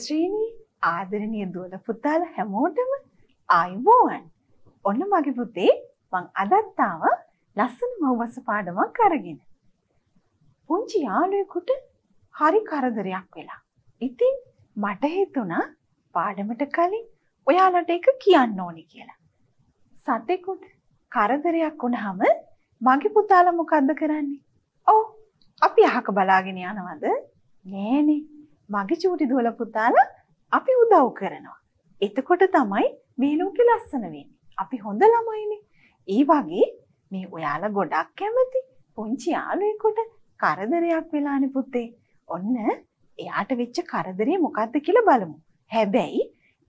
ශක්තිශ්‍රීණී ආදරණය දුවල පුතාල හැමෝටම ආයුබෝවන් ඔන්න මගේ පුතේ මං අදත්තාව ලස්සන මව්වස පාඩමක් අරගෙන. පුංචි යාළුවෙකුට හරි කරදරයක් වෙලා. ඉතින් මට හිතුණා පාඩමට කලින් ඔයාලට එක කියන්න ඕනි කියලා. සතෙකුට කරදරයක් වුණාම මගේ පුතාලා මොකද්ද කරන්නේ? ඔව් අපි අහක බලාගෙන යනවද? නෑනේ. මගේ චූටි දුවල පුතාලා අපි උදව් කරනවා. එතකොට තමයි මේ ලෝකෙ ලස්සන වෙන්නේ. අපි හොඳ ළමයිනේ. ඒ වගේ මේ ඔයාලා ගොඩක් කැමති පුංචි යාළුවෙකුට කරදරයක් වෙලානේ පුතේ. ඔන්න එයාට වෙච්ච කරදරේ මොකද්ද කියලා බලමු. හැබැයි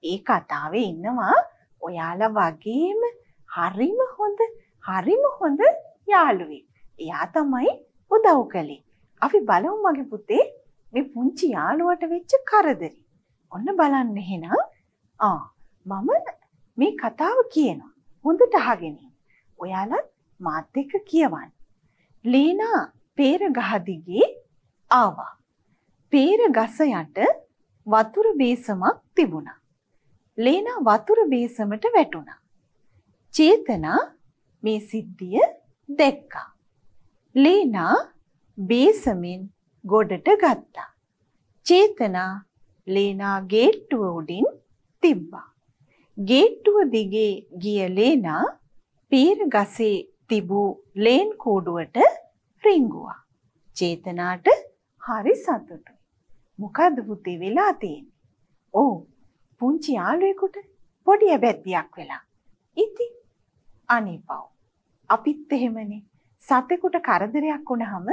ඒ කතාවේ ඉන්නවා ඔයාලා වගේම හරිම හොඳ හරිම හොඳ යාළුවෙක්. එයා තමයි උදව් කළේ. අපි බලමු මගේ පුතේ මේ පුංචි යාළුවට වෙච්ච කරදරේ. ඔන්න බලන්න එහෙනම්. ආ මම මේ කතාව කියනවා. හොඳට අහගෙන ඔයාලත් මාත් එක්ක කියවන්න. ලීනා පේර ගහ දිගේ ආවා. පේර ගස යට වතුර බේසමක් තිබුණා. ලේනා වතුර බේසමට වැටුණා. චේතනා මේ සිද්ධිය දැක්කා. ලේනා බේසමෙන් ගොඩට ගත්තා. චේතනා ලේනා ගේට්ටුව උඩින් තිබ්බා. ගේට්ටුව දිගේ ගිය ලේනා පීර ගසේ තිබූ ලේන් කූඩුවට රිංගුවා. චේතනාට හරි සතුටුයි. මොකද පුතේ වෙලා තියෙන්නේ? ඔව්. පුංචි යාළුවෙකුට පොඩි ඇබැද්දියක් වෙලා. ඉති අනිපව්. අපිත් එහෙමනේ. සතෙකුට කරදරයක් වුණාම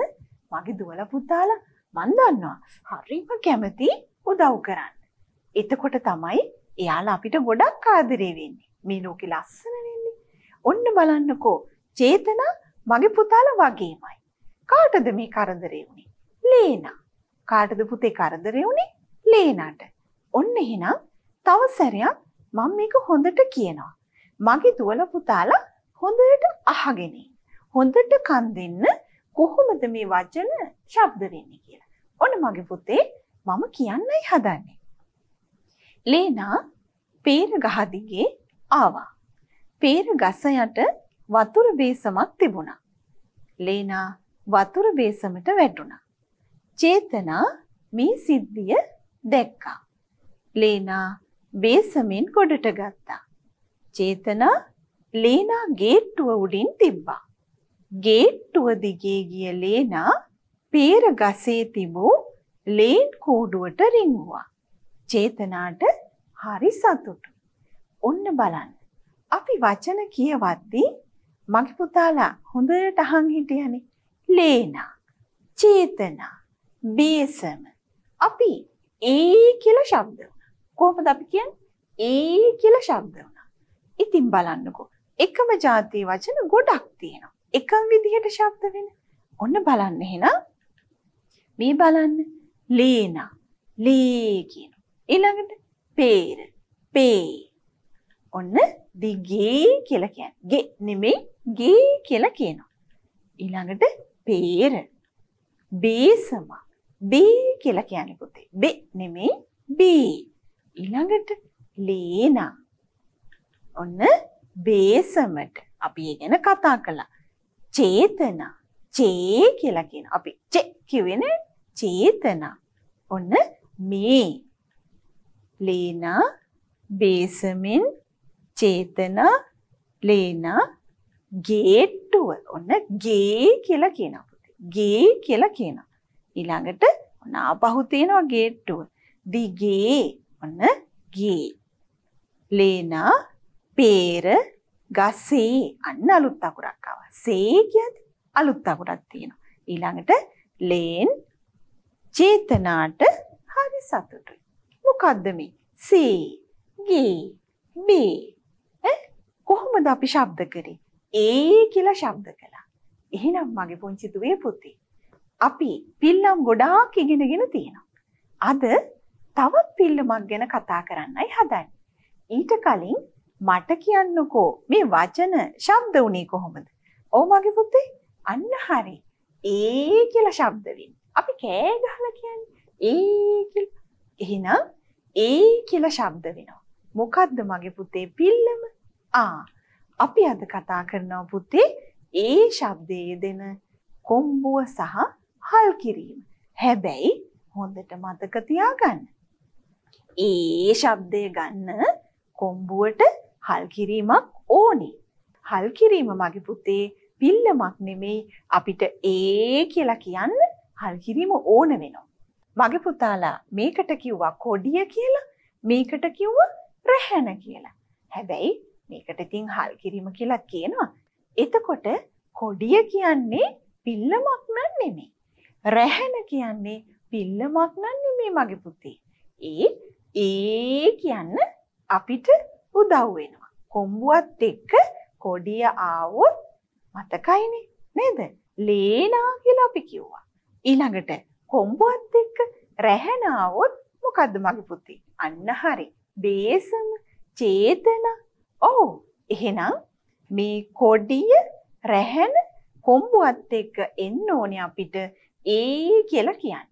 මගේ දුවල පුතාල මන් දන්නවා හරිම කැමති උදව් කරන්න. එතකොට තමයි එයාලා අපිට ගොඩක් ආදරේ වෙන්නේ. මේ ලෝකෙ ලස්සන වෙන්නේ. ඔන්න බලන්නකෝ චේතනා මගේ පුතාල වගේමයි. කාටද මේ කරදරේ වුනේ? ලේනා. කාටද පුතේ කරදරේ වුනේ? ලේනාට. ඔන්න එහෙනම් තව සැරයක් මම මේක හොඳට කියනවා. මගේ දුවල පුතාලා හොඳට අහගෙන හොඳට කන් දෙන්න කොහොමද මේ වචන ශබ්ද වෙන්නේ කියලා. ඔන්න මගේ පුතේ මම කියන්නයි හදන්නේ. ලේනා පේර ගහ දිගේ ආවා. පේර ගස යට වතුර බේසමක් තිබුණා. ලේනා වතුර බේසමට වැටුණා. චේතනා මේ සිද්ධිය දැක්කා. ලේනා බේසමෙන් ගොඩට ගත්තා. චේතනා ලේනා ගේට්ටුව උඩින් තිබ්බා. ගේට්ටුව දිගේ ගිය ලේනා පේර ගසේ තිබූ ලේන් කූඩුවට රිංගුවා. චේතනාට හරි සතුටු. ඔන්න බලන්න. අපි වචන කියවද්දී මගේ පුතාලා හොඳට අහන් හිටියනේ. ලේනා, චේතනා, බේසම. අපි ඒ කියලා ශබ්ද වුණා. කොහොමද අපි කියන්නේ? ඒ කියලා ශබ්ද වුණා. ඉතින් බලන්නකෝ. එකම જાතියේ වචන ගොඩක් තියෙනවා. එකම විදිහට ශබ්ද වෙන. ඔන්න බලන්න එහෙනම්. මේ බලන්න. ලීනා. ලී කියන. ඊළඟට පේර. පේ. ඔන්න දිගේ කියලා කියන්නේ. ගේ නෙමෙයි ගේ කියලා කියනවා. ඊළඟට පේර. බේසම. බේ කියලා කියන්නේ පුතේ. බේ නෙමෙයි බේ. ඊළඟට ලේනා. ඔන්න බේසමට අපි ඒ ගැන කතා කළා. චේතනා චේ කියලා කියන අපි චෙ කිවෙන චේතනා ඔන්න මේ ලේනා බේසමින් චේතනා ලේනා ගේට්ටුව ඔන්න ගේ කියලා කියන පුතේ ගේ කියලා කියන ඊළඟට ඔන්න ආපහු තියෙනවා ගේට්ටුව දිගේ ඔන්න ගේ ලේනා පේර ගසේ අන්න අලුත් අකුරක් ආවා. සේ කියන්නේ අලුත් අකුරක් තියෙනවා. ඊළඟට ලේන් චේතනාට හරි සතුටුයි. මොකද්ද මේ? සේ ගේ බේ ඈ කොහොමද අපි ශබ්ද කරේ? ඒ කියලා ශබ්ද කළා. එහෙනම් මගේ පුංචි දුවේ පුතේ අපි පිල්ලම් ගොඩාක් ඉගෙනගෙන තියෙනවා. අද තවත් පිල්ලමක් ගැන කතා කරන්නයි හදන්නේ. ඊට කලින් මට කියන්නකෝ මේ වචන ශබ්ද වුණේ කොහොමද? ඔව් මගේ පුතේ අන්න හරි. ඒ කියලා ශබ්ද වෙන්නේ. අපි කෑ ගහලා කියන්නේ ඒ කියලා. එහෙනම් ඒ කියලා ශබ්ද වෙනවා. මොකද්ද මගේ පුතේ පිල්ලම? ආ අපි අද කතා කරනවා පුතේ ඒ ශබ්දයේ දෙන කොම්බුව සහ හල් කිරීම. හැබැයි හොඳට මතක තියාගන්න. ඒ ශබ්දය ගන්න කොම්බුවට හල් කිරීමක් ඕනේ. හල් කිරීම මගේ පුතේ පිල්ලමක් නෙමෙයි අපිට ඒ කියලා කියන්න හල් කිරීම ඕන වෙනවා. මගේ පුතාලා මේකට කිව්වා කොඩිය කියලා මේකට කිව්ව රැහැන කියලා. හැබැයි මේකට ඉතින් හල් කිරීම කියලා කියනවා. එතකොට කොඩිය කියන්නේ පිල්ලමක් නන් නෙමෙයි. රැහැන කියන්නේ පිල්ලමක් නන් නෙමෙයි මගේ පුතේ. ඒ ඒ කියන්න අපිට උදව් වෙනවා. කොම්බුවත් එක්ක කොඩිය ආවොත් මතකයිනේ නේද? ලේනා කියලා අපි කිව්වා. ඊළඟට කොම්බුවත් එක්ක රැහන ආවොත් මොකද්ද මගේ පුතේ? අන්න හරි. බේසම චේතන. ඔව්. එහෙනම් මේ කොඩිය රැහන කොම්බුවත් එක්ක එන්න ඕනේ අපිට ඒ කියලා කියන්න.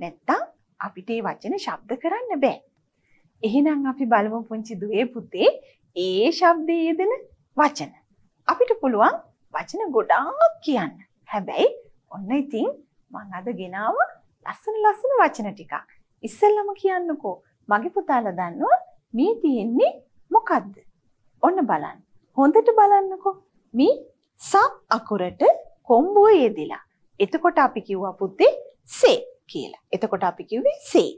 නැත්තම් අපිට මේ වචන ශබ්ද කරන්න බෑ. එහෙනම් අපි බලමු පුංචි දුවේ පුතේ ඒ ශබ්දයේ යෙදෙන වචන. අපිට පුළුවන් වචන ගොඩාක් කියන්න. හැබැයි ඔන්න ඉතින් මං අද ගෙනාව ලස්සන ලස්සන වචන ටිකක්. ඉස්සෙල්ලම කියන්නකෝ. මගේ පුතාලා දන්නවා මේ තියෙන්නේ මොකද්ද? ඔන්න බලන්න. හොඳට බලන්නකෝ. මේ ස අකුරට කොම්බුව යෙදිලා. එතකොට අපි කිව්වා පුතේ සේ කියලා. එතකොට අපි කිව්වේ සේ.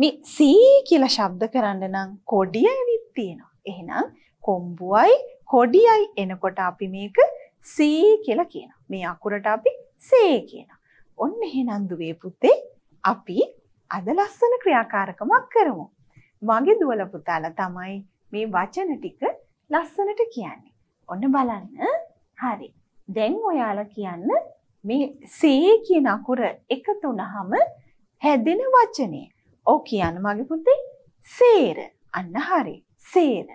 මේ සී කියලා ශබ්ද කරන්න නම් කොඩිය ඇවිත් තියෙනවා. එහෙනම් කොම්බුවයි කොඩියයි එනකොට අපි මේක සී කියලා කියනවා. මේ අකුරට අපි සේ කියනවා. ඔන්න එහෙනම් දුවේ පුතේ අපි අද ලස්සන ක්‍රියාකාරකමක් කරමු. මගේ දුවල පුතාලා තමයි මේ වචන ටික ලස්සනට කියන්නේ. ඔන්න බලන්න. හරි. දැන් ඔයාලා කියන්න මේ සේ කියන අකුර එකතු වුනහම හැදෙන වචනේ. ඔව් කියන්න මගේ පුතේ සේර. අන්න හරි. සේර.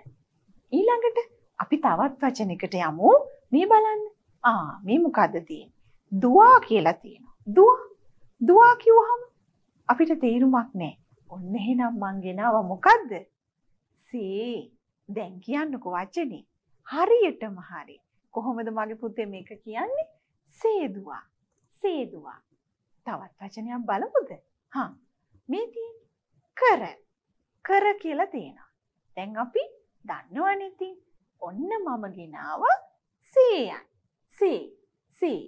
ඊළඟට අපි තවත් වචනයකට යමු. මේ බලන්න. ආ මේ මොකද්ද තියෙන්නේ? දුවා කියලා තියෙනවා. දුවා. දුවා කිව්වහම අපිට තේරුමක් නැහැ. ඔන්න එහෙනම් මං ගෙනාවා මොකද්ද? සේ. දැන් කියන්නකෝ වචනේ. හරියටම හරි. කොහොමද මගේ පුතේ මේක කියන්නේ? සේදුවා. සේදුවා. තවත් වචනයක් බලමුද? හා. මේ තියෙන කර කර කියලා තියෙනවා. දැන් අපි දන්නවනේ ඉතින්. ඔන්න මම ගෙනාව 100යි. සී සී.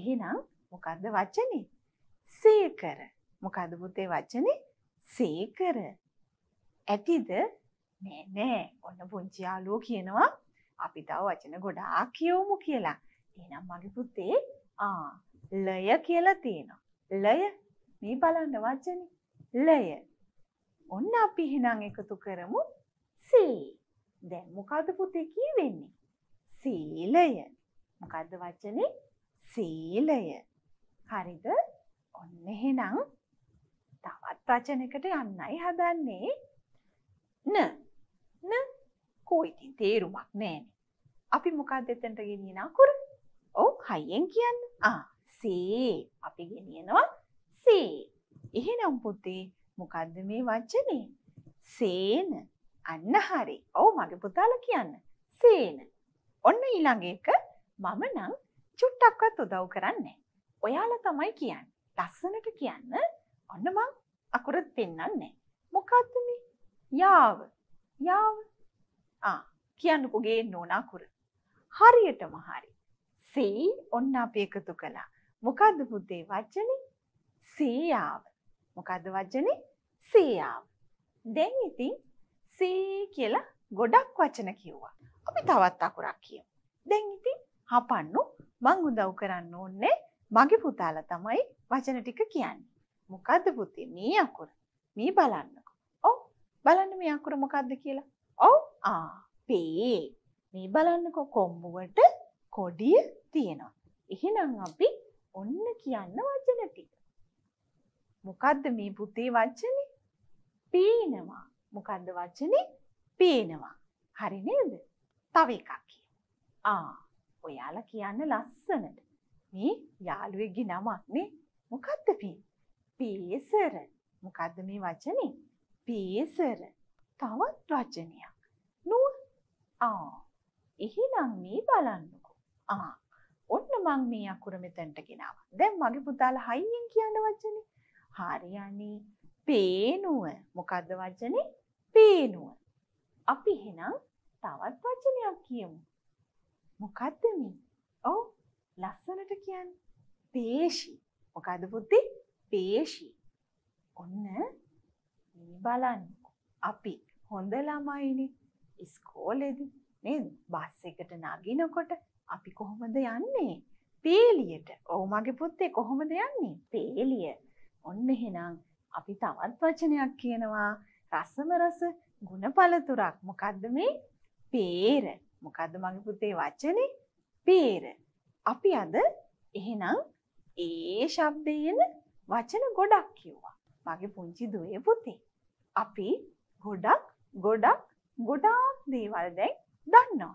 එහෙනම් මොකද්ද වචනේ? සී කර. මොකද්ද පුතේ වචනේ? සී කර. ඇතිද? නෑ නෑ. ඔන්න පුංචි යාළුවෝ කියනවා අපි තව වචන ගොඩාක් කියවමු කියලා. එහෙනම් මගේ පුතේ ආ ලය කියලා තියෙනවා. ලය මේ බලන්න වචනේ. ලය ඔන්න අපි එහෙනම් එකතු කරමු සී. දැන් මොකද්ද පුතේ කියවෙන්නේ? සීලය. මොකද්ද වචනේ? සීලය. හරිද? ඔන්න එහෙනම් තවත් වචනයකට යන්නයි හදන්නේ. න න කොයිති තේරුමක් නැහැනේ. අපි මොකක්ද එතනට ගෙනියන අකුර? ඔව් හයියෙන් කියන්න. ආ සී අපි ගෙනියනවා සී. එහෙනම් පුතේ මොකද්ද මේ වචනේ? සේන. අන්න හරි. ඔව් මගේ පුතාලා කියන්න. සේන. ඔන්න ඊළඟ එක මම නම් චුට්ටක්වත් උදව් කරන්නේ ඔයාලා තමයි කියන්නේ. ලස්සනට කියන්න. ඔන්න මං අකුරුත් පෙන්වන්නේ. මොකද්ද මේ? යාව. යාව. ආ කියන්නකෝ ගේන්න ඕන අකුර. හරියටම හරි. සී ඔන්න අපි එකතු කළා. මොකද්ද පුතේ වචනේ? සීයාව. මොකද්ද වචනේ? සීයාව. දැන් ඉතින් සී කියලා ගොඩක් වචන කිව්වා. අපි තවත් අකුරක් කියමු. දැන් ඉතින් හපන්නු මං උදව් කරන්න ඕනේ මගේ පුතාලා තමයි වචන ටික කියන්නේ. මොකද්ද පුතේ මේ අකුර? මේ බලන්නකෝ. ඔව් බලන්න මේ අකුර මොකද්ද කියලා. ඔව් ආ පේ. මේ බලන්නකෝ කොම්බුවට කොඩිය තියෙනවා. එහෙනම් අපි ඔන්න කියන්න වචන ටික. මොකද්ද මේ පුතේ වචනේ? පීනවා. මොකද්ද වචනේ? පීනවා. හරි නේද? තව එකක් කියමු. ආ, ඔයාලා කියන්න ලස්සනට. මේ යාළුවෙක්ගේ නමක් නේ. මොකද්ද පී? පීසර. මොකද්ද මේ වචනේ? පීසර. තවත් වචනයක්. නෝ ආ එහෙනම් මේ බලන්නකෝ. ආ ඔන්න මං මේ අකුර මෙතනට ගෙනාවා. දැන් මගේ පුතාලා හයියෙන් කියන වචනේ හරියනේ පේනුව. මොකද්ද වචනේ? පේනුව. අපි එහෙනම් තවත් වචනයක් කියමු. මොකද්ද මේ? ඔව් ලස්සනට කියන්නේ පේශි. මොකද්ද පුතේ? පේශි. ඔන්න මේ බලන්න. අපි හොඳ ළමයිනේ. ඉස්කෝලේදී නේද? බස් එකට නගිනකොට අපි කොහොමද යන්නේ? පේලියට. ඔව් මගේ පුතේ කොහොමද යන්නේ? පේලිය. ඔන්න එහෙනම් අපි තවත් වචනයක් කියනවා රසම රස ಗುಣපලතුරක්. මොකද්ද මේ? peer. මොකද්ද මගේ පුතේ වචනේ? peer. අපි අද එහෙනම් ඒ શબ્දයෙන් වචන ගොඩක් කිව්වා. මගේ පුංචි දුවේ පුතේ. අපි ගොඩක් ගොඩක් ගොඩාක් දේවල් දැන් දන්නවා.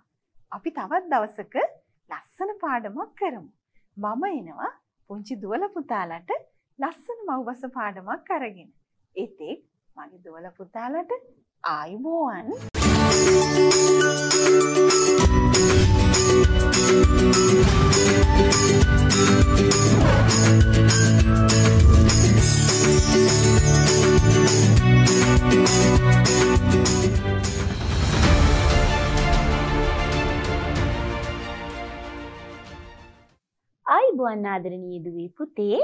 අපි තවත් දවසක ලස්සන පාඩමක් කරමු. මම එනවා පුංචි දුවල පුතාලට ලස්සන මව්බස පාඩමක් අරගෙන. එතෙක් මගේ දෝල පුතාලට ආයුබෝවන්. අයිබුවන් ආදරණීය දුවේ පුතේ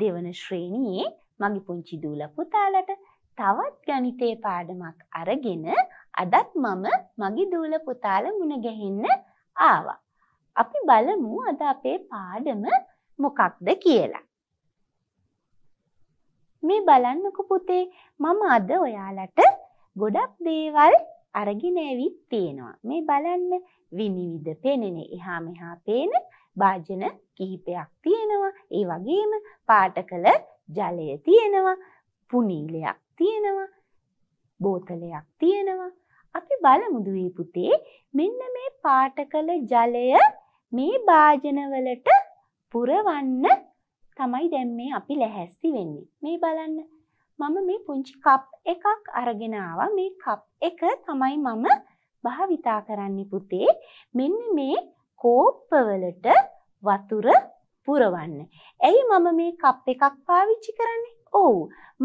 දෙවන ශ්‍රේණියේ මගේ පුංචි දූල පුතාලට තවත් ගණිතය පාඩමක් අරගෙන අදත් මම මගේ දූල පුතාල මුණ ගැහෙන්න ආවා. අපි බලමු අද අපේ පාඩම මොකක්ද කියලා. මේ බලන්නකු පුතේ මම අද ඔයාලට ගොඩක් දේවල් අරගෙන ඇවිත් තියෙනවා. මේ බලන්න විනිවිද පෙනෙන එහා මෙහා පේන භාජන කිහිපයක් තියෙනවා. ඒ වගේම පාට කළ ජලය තියෙනවා. පුනීලයක් තියෙනවා. බෝතලයක් තියෙනවා. අපි බලමු දුවේ පුතේ මෙන්න මේ පාට කළ ජලය මේ භාජනවලට පුරවන්න තමයි දැන් මේ අපි ලැහැස්ති වෙන්නේ. මේ බලන්න. මම මේ පුංචි කප් එකක් අරගෙන ආවා. මේ කප් එක තමයි මම භාවිතා කරන්න පුතේ. මෙන්න මේ කෝප්පවලට වතුර පුරවන්න. ඇයි මම මේ කප් එකක් පාවිච්චි කරන්නේ? ඔව්.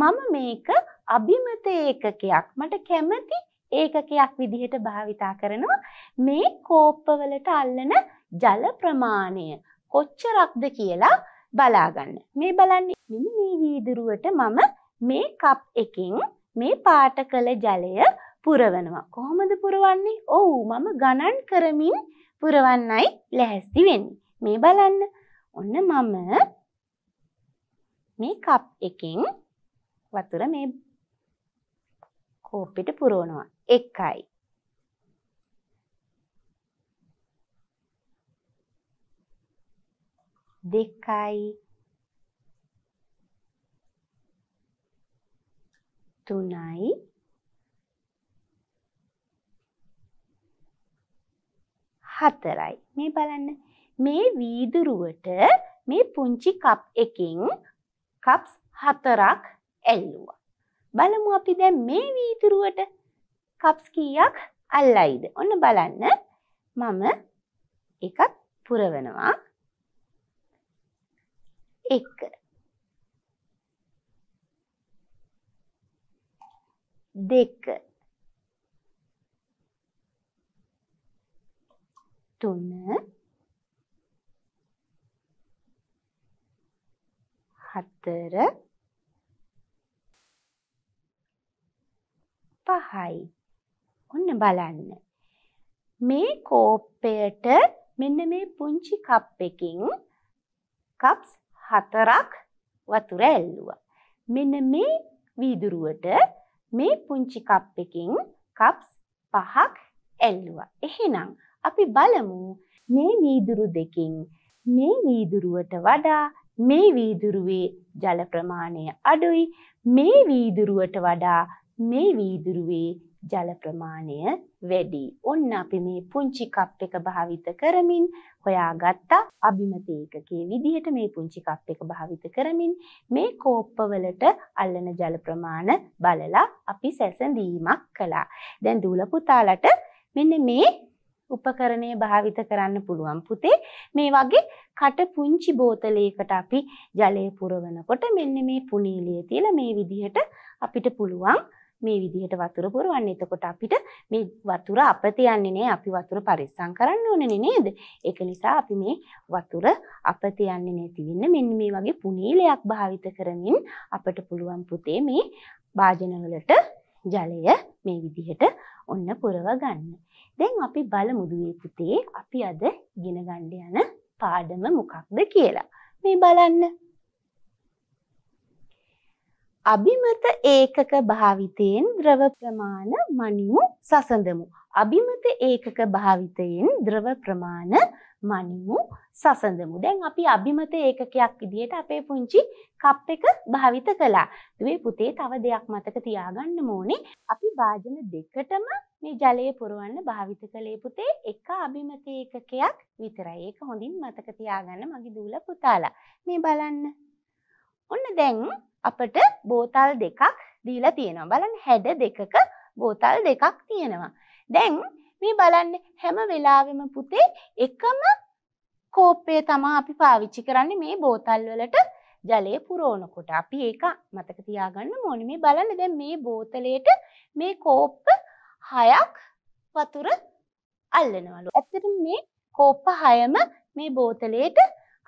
මම මේක අභිමත ඒකකයක්. මට කැමති ඒකකයක් විදිහට භාවිතා කරනවා. මේ කෝප්පවලට අල්ලන ජල ප්‍රමාණය කොච්චරක්ද කියලා බලාගන්න. මේ බලන්න මෙන්න මේ වීදුරුවට මම මේ කප් එකෙන් මේ පාට කළ ජලය පුරවනවා. කොහොමද පුරවන්නේ? ඔව් මම ගණන් කරමින් පුරවන්නයි ලැහැස්ති වෙන්නේ. මේ බලන්න. ඔන්න මම මේ කප් එකෙන් වතුර මේ කෝපෙට පුරවනවා. එකයි. දෙකයි. තුනයි. හතරයි. මේ බලන්න මේ වීදුරුවට මේ පුංචි කප් එකින් කප්ස් හතරක් ඇල්ලුවා. බලමු අපි දැන් මේ වීදුරුවට කප්ස් කීයක් අල්ලයිද? ඔන්න බලන්න මම එකක් පුරවනවා. එක දෙක තුන හතර පහයි. ඔන්න බලන්න. මේ කෝප්පයට මෙන්න මේ පුංචි කප් එකකින් කප්ස් හතරක් වතුර ඇල්ලුවා. මෙන්න මේ වීදුරුවට මේ පුංචි කප් එකකින් කප්ස් පහක් ඇල්ලුවා. එහෙනම් අපි බලමු මේ වීදුරු දෙකින් මේ වීදුරුවට වඩා මේ වීදුරුවේ ජල ප්‍රමාණය අඩුයි මේ වීදුරුවට වඩා මේ වීදුරුවේ ජල ප්‍රමාණය වැඩි. ඔන්න අපි මේ පුංචි කප් එක භාවිත කරමින් හොයාගත්තා අභිමත ඒකකයේ විදිහට මේ පුංචි කප් එක භාවිත කරමින් මේ කෝප්පවලට අල්ලන ජල ප්‍රමාණ බලලා අපි සැසඳීමක් කළා. දැන් දූල පුතාලට මෙන්න මේ උපකරණය භාවිත කරන්න පුළුවන් පුතේ මේ වගේ කට පුංචි බෝතලයකට අපි ජලය පුරවනකොට මෙන්න මේ පුනීලිය තියලා මේ විදිහට අපිට පුළුවන් මේ විදිහට වතුර පුරවන්න. එතකොට අපිට මේ වතුර අපත යන්නේ නෑ. අපි වතුර පරිස්සම් කරන්න ඕනේ නේද? ඒක නිසා අපි මේ වතුර අපත යන්නේ නැති වෙන්න මෙන්න මේ වගේ පුනීලයක් භාවිත කරමින් අපට පුළුවන් පුතේ මේ භාජනවලට ජලය මේ විදිහට ඔන්න පුරව ගන්න. දැන් අපි බලමු දුවේ පුතේ අපි අද ඉගෙන ගන්න යන පාඩම මොකක්ද කියලා. මේ බලන්න. අභිමත ඒකක භාවිතයෙන් ද්‍රව ප්‍රමාණ මනිමු සසඳමු. අභිමත ඒකක භාවිතයෙන් ද්‍රව ප්‍රමාණ මනිමු සසඳමු. දැන් අපි අභිමත ඒකකයක් විදිහට අපේ පුංචි කප් එක භාවිත කළා. දුවේ පුතේ තව දෙයක් මතක තියාගන්න ඕනේ. අපි භාජන දෙකටම මේ ජලය පුරවන්න භාවිත කළේ පුතේ එක අභිමත ඒකකයක් විතරයි. ඒක හොඳින් මතක තියාගන්න මගේ දූල පුතාලා. මේ බලන්න. ඔන්න දැන් අපට බෝතල් දෙකක් දීලා තියෙනවා. බලන්න හැඩ දෙකක බෝතල් දෙකක් තියෙනවා. දැන් මේ බලන්න හැම වෙලාවෙම පුතේ එකම කෝප්පය තමයි අපි පාවිච්චි කරන්නේ මේ බෝතල් වලට ජලය පුරවනකොට. අපි ඒක මතක තියාගන්න ඕනේ. මේ බලන්න දැන් මේ බෝතලයට මේ කෝප්ප හයක් වතුර අල්ලනවලු. ඇත්තට මේ කෝප්ප හයම මේ බෝතලයට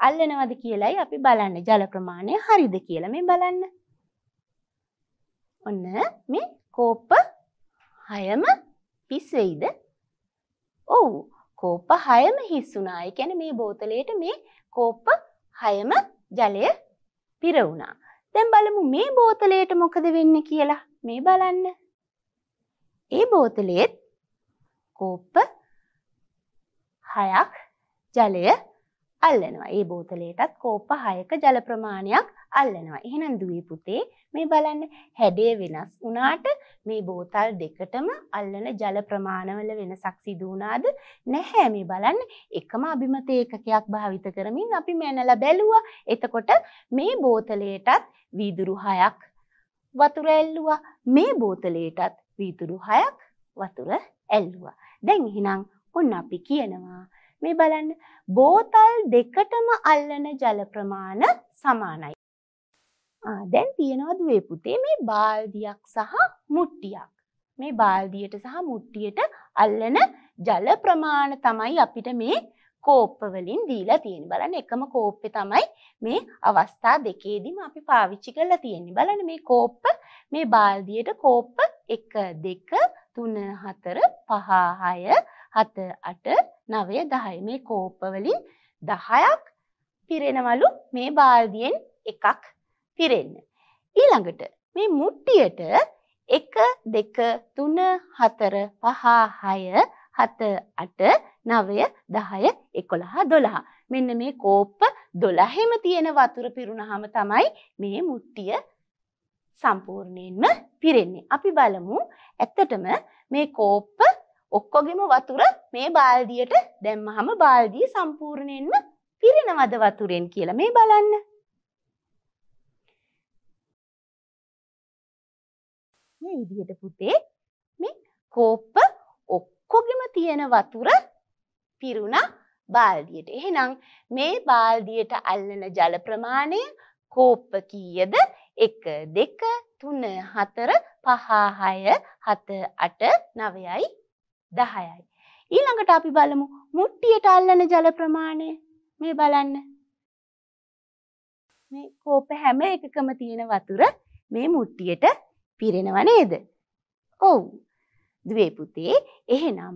අල්ලනවද කියලයි අපි බලන්න ජල ප්‍රමාණය හරිද කියලා මේ බලන්න. ඔන්න මේ කෝප්ප හයම පිස්සෙයිද? ඔව්. කෝප්ප හයම හිස් වුණා. ඒ කියන්නේ මේ බෝතලයට මේ කෝප්ප හයම ජලය පිර වුණා. දැන් බලමු මේ බෝතලයට මොකද වෙන්නේ කියලා. මේ බලන්න. ඒ බෝතලෙත් කෝප්ප හයක් ජලය අල්ලනවා ඒ බෝතලයටත් කෝප්ප හයක ජල ප්‍රමාණයක් අල්ලනවා එහෙනම් දුවේ පුතේ මේ බලන්න හැඩය වෙනස් වුණාට මේ බෝතල් දෙකටම අල්ලන ජල ප්‍රමාණවල වෙනසක් සිදු වුණාද නැහැ මේ බලන්න එකම අභිමත ඒකකයක් භාවිත කරමින් අපි මැනලා බැලුවා එතකොට මේ බෝතලයටත් වීදුරු හයක් වතුර ඇල්ලුවා මේ බෝතලයටත් වීදුරු හයක් වතුර ඇල්ලුවා. දැන් එහෙනම් ඔන්න අපි කියනවා මේ බලන්න බෝතල් දෙකටම අල්ලන ජල ප්‍රමාණ සමානයි. දැන් තියෙනවා දුවේ පුතේ මේ බාල්දියක් සහ මුට්ටියක්. මේ බාල්දියට සහ මුට්ටියට අල්ලන ජල ප්‍රමාණ තමයි අපිට මේ කෝප්ප වලින් දීලා තියෙන. බලන්න එකම කෝප්පේ තමයි මේ අවස්ථා දෙකේදීම අපි පාවිච්චි කරලා තියෙන්නේ. බලන්න මේ කෝප්ප මේ බාල්දියට කෝප්ප 1 2 3 4 5 6 7 8 9 10 මේ කෝප්ප වලින් 10ක් පිරෙනවලු මේ බාල්දියෙන් එකක් පිරෙන්න. ඊළඟට මේ මුට්ටියට 1 2 3 4 5 6 7 8 9 10 11 12 මෙන්න මේ කෝප්ප 12ෙම තියෙන වතුර පිරුණාම තමයි මේ මුට්ටිය සම්පූර්ණයෙන්ම පිරෙන්නේ. අපි බලමු ඇත්තටම මේ කෝප්ප ඔක්කොගෙම වතුර මේ බාල්දියට දැම්මහම බාල්දිය සම්පූර්ණයෙන්ම පිරෙනවද වතුරෙන් කියලා මේ බලන්න. මේ විදිහට පුතේ මේ කෝප්ප ඔක්කොගෙම තියෙන වතුර පිරුණා බාල්දියට. එහෙනම් මේ බාල්දියට අල්ලන ජල ප්‍රමාණය කෝප්ප කීයද? එක දෙක තුන හතර පහහය හත අට නවයයි දහයයි. ඊළඟට අපි බලමු මුට්ටියට අල්ලන ජල ප්‍රමාණය මේ බලන්න. මේ කෝප හැම එකකම තියෙන වතුර මේ මුට්ටියට පිරෙනව නේද? ඔව්. දුවේ පුතේ එහෙනම්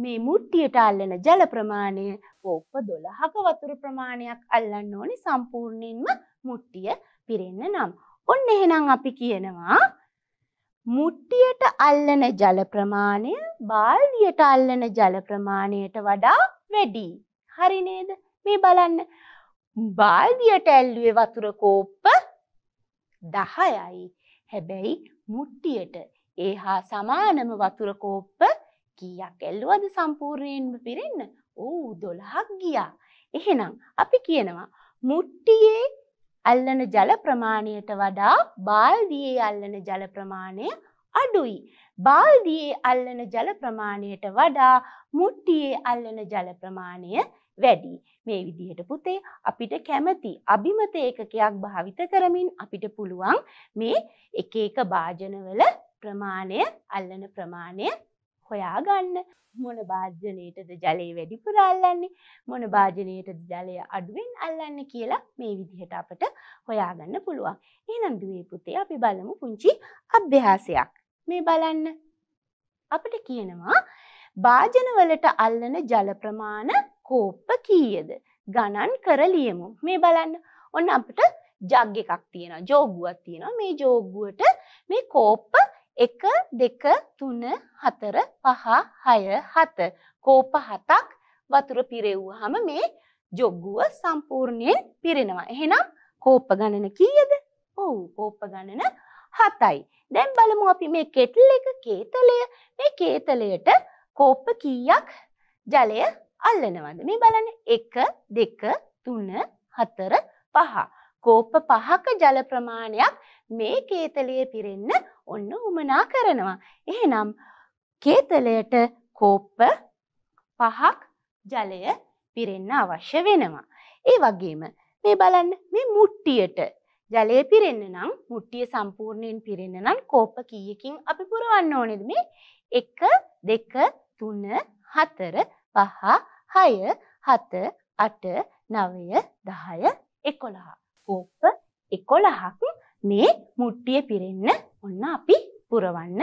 මේ මුට්ටියට අල්ලන ජල ප්‍රමාණය කෝප 12ක වතුර ප්‍රමාණයක් අල්ලන්න ඕනේ සම්පූර්ණයෙන්ම මුට්ටිය පිරෙන්න නම්. ඔන්න එහෙනම් අපි කියනවා මුට්ටියට අල්ලන ජල ප්‍රමාණය බාල්දියට අල්ලන ජල ප්‍රමාණයට වඩා වැඩි. හරි නේද? මේ බලන්න. බාල්දියට ඇල්ලුවේ වතුර කෝප්ප 10යි. හැබැයි මුට්ටියට ඒ හා සමානම වතුර කෝප්ප කීයක් ඇල්ලුවද සම්පූර්ණයෙන්ම පිරෙන්න? ඕ 12ක් ගියා. එහෙනම් අපි කියනවා මුට්ටියේ අල්ලන ජල ප්‍රමාණයට වඩා බාල්දියේ අල්ලන ජල ප්‍රමාණය අඩුයි. බාල්දියේ අල්ලන ජල ප්‍රමාණයට වඩා මුට්ටියේ අල්ලන ජල ප්‍රමාණය වැඩි. මේ විදිහට පුතේ අපිට කැමති අභිමත ඒකකයක් භාවිත කරමින් අපිට පුළුවන් මේ එක එක භාජනවල ප්‍රමාණය අල්ලන ප්‍රමාණය හොයාගන්න මොන භාජනයටද ජලය වැඩිපුර අල්ලන්නේ මොන භාජනයටද ජලය අඩුවෙන් අල්ලන්න කියලා මේ විදිහට අපට හොයාගන්න පුළුවන්. එහෙනම් දුවේ පුතේ අපි බලමු පුංචි අභ්‍යාසයක්. මේ බලන්න. අපිට කියනවා භාජනවලට අල්ලන ජල ප්‍රමාණ කෝප්ප කීයද? ගණන් කර ලියමු. මේ බලන්න. ඔන්න අපිට ජග් එකක් තියෙනවා. ජෝගුවක් තියෙනවා. මේ ජෝගුවට මේ කෝප්ප එක දෙක තුන හතර පහ හය හත කෝප හතක් වතුර පිරෙව්වහම මේ ජොග්ගුව සම්පූර්ණයෙන් පිරෙනවා. එහෙනම් කෝප ගණන කීයද? ඔව් කෝප ගණන 7යි. දැන් බලමු අපි මේ කෙටල් එක කේතලය මේ කේතලයට කෝප කීයක් ජලය අල්ලනවද? මේ බලන්න 1 2 3 4 5 කෝප පහක ජල ප්‍රමාණයක් මේ කේතලයේ පිරෙන්න ඔන්න උමනා කරනවා. එහෙනම් කේතලයට කෝප්ප පහක් ජලය පිරෙන්න අවශ්‍ය වෙනවා. ඒ වගේම මේ බලන්න මේ මුට්ටියට ජලය පිරෙන්න නම් මුට්ටිය සම්පූර්ණයෙන් පිරෙන්න නම් කෝප කීයකින් අපි පුරවන්න ඕනේද මේ 1 2 3 4 5 6 7 8 9 10 11 කෝප 11ක් මේ මුට්ටිය පිරෙන්න ඔන්න අපි පුරවන්න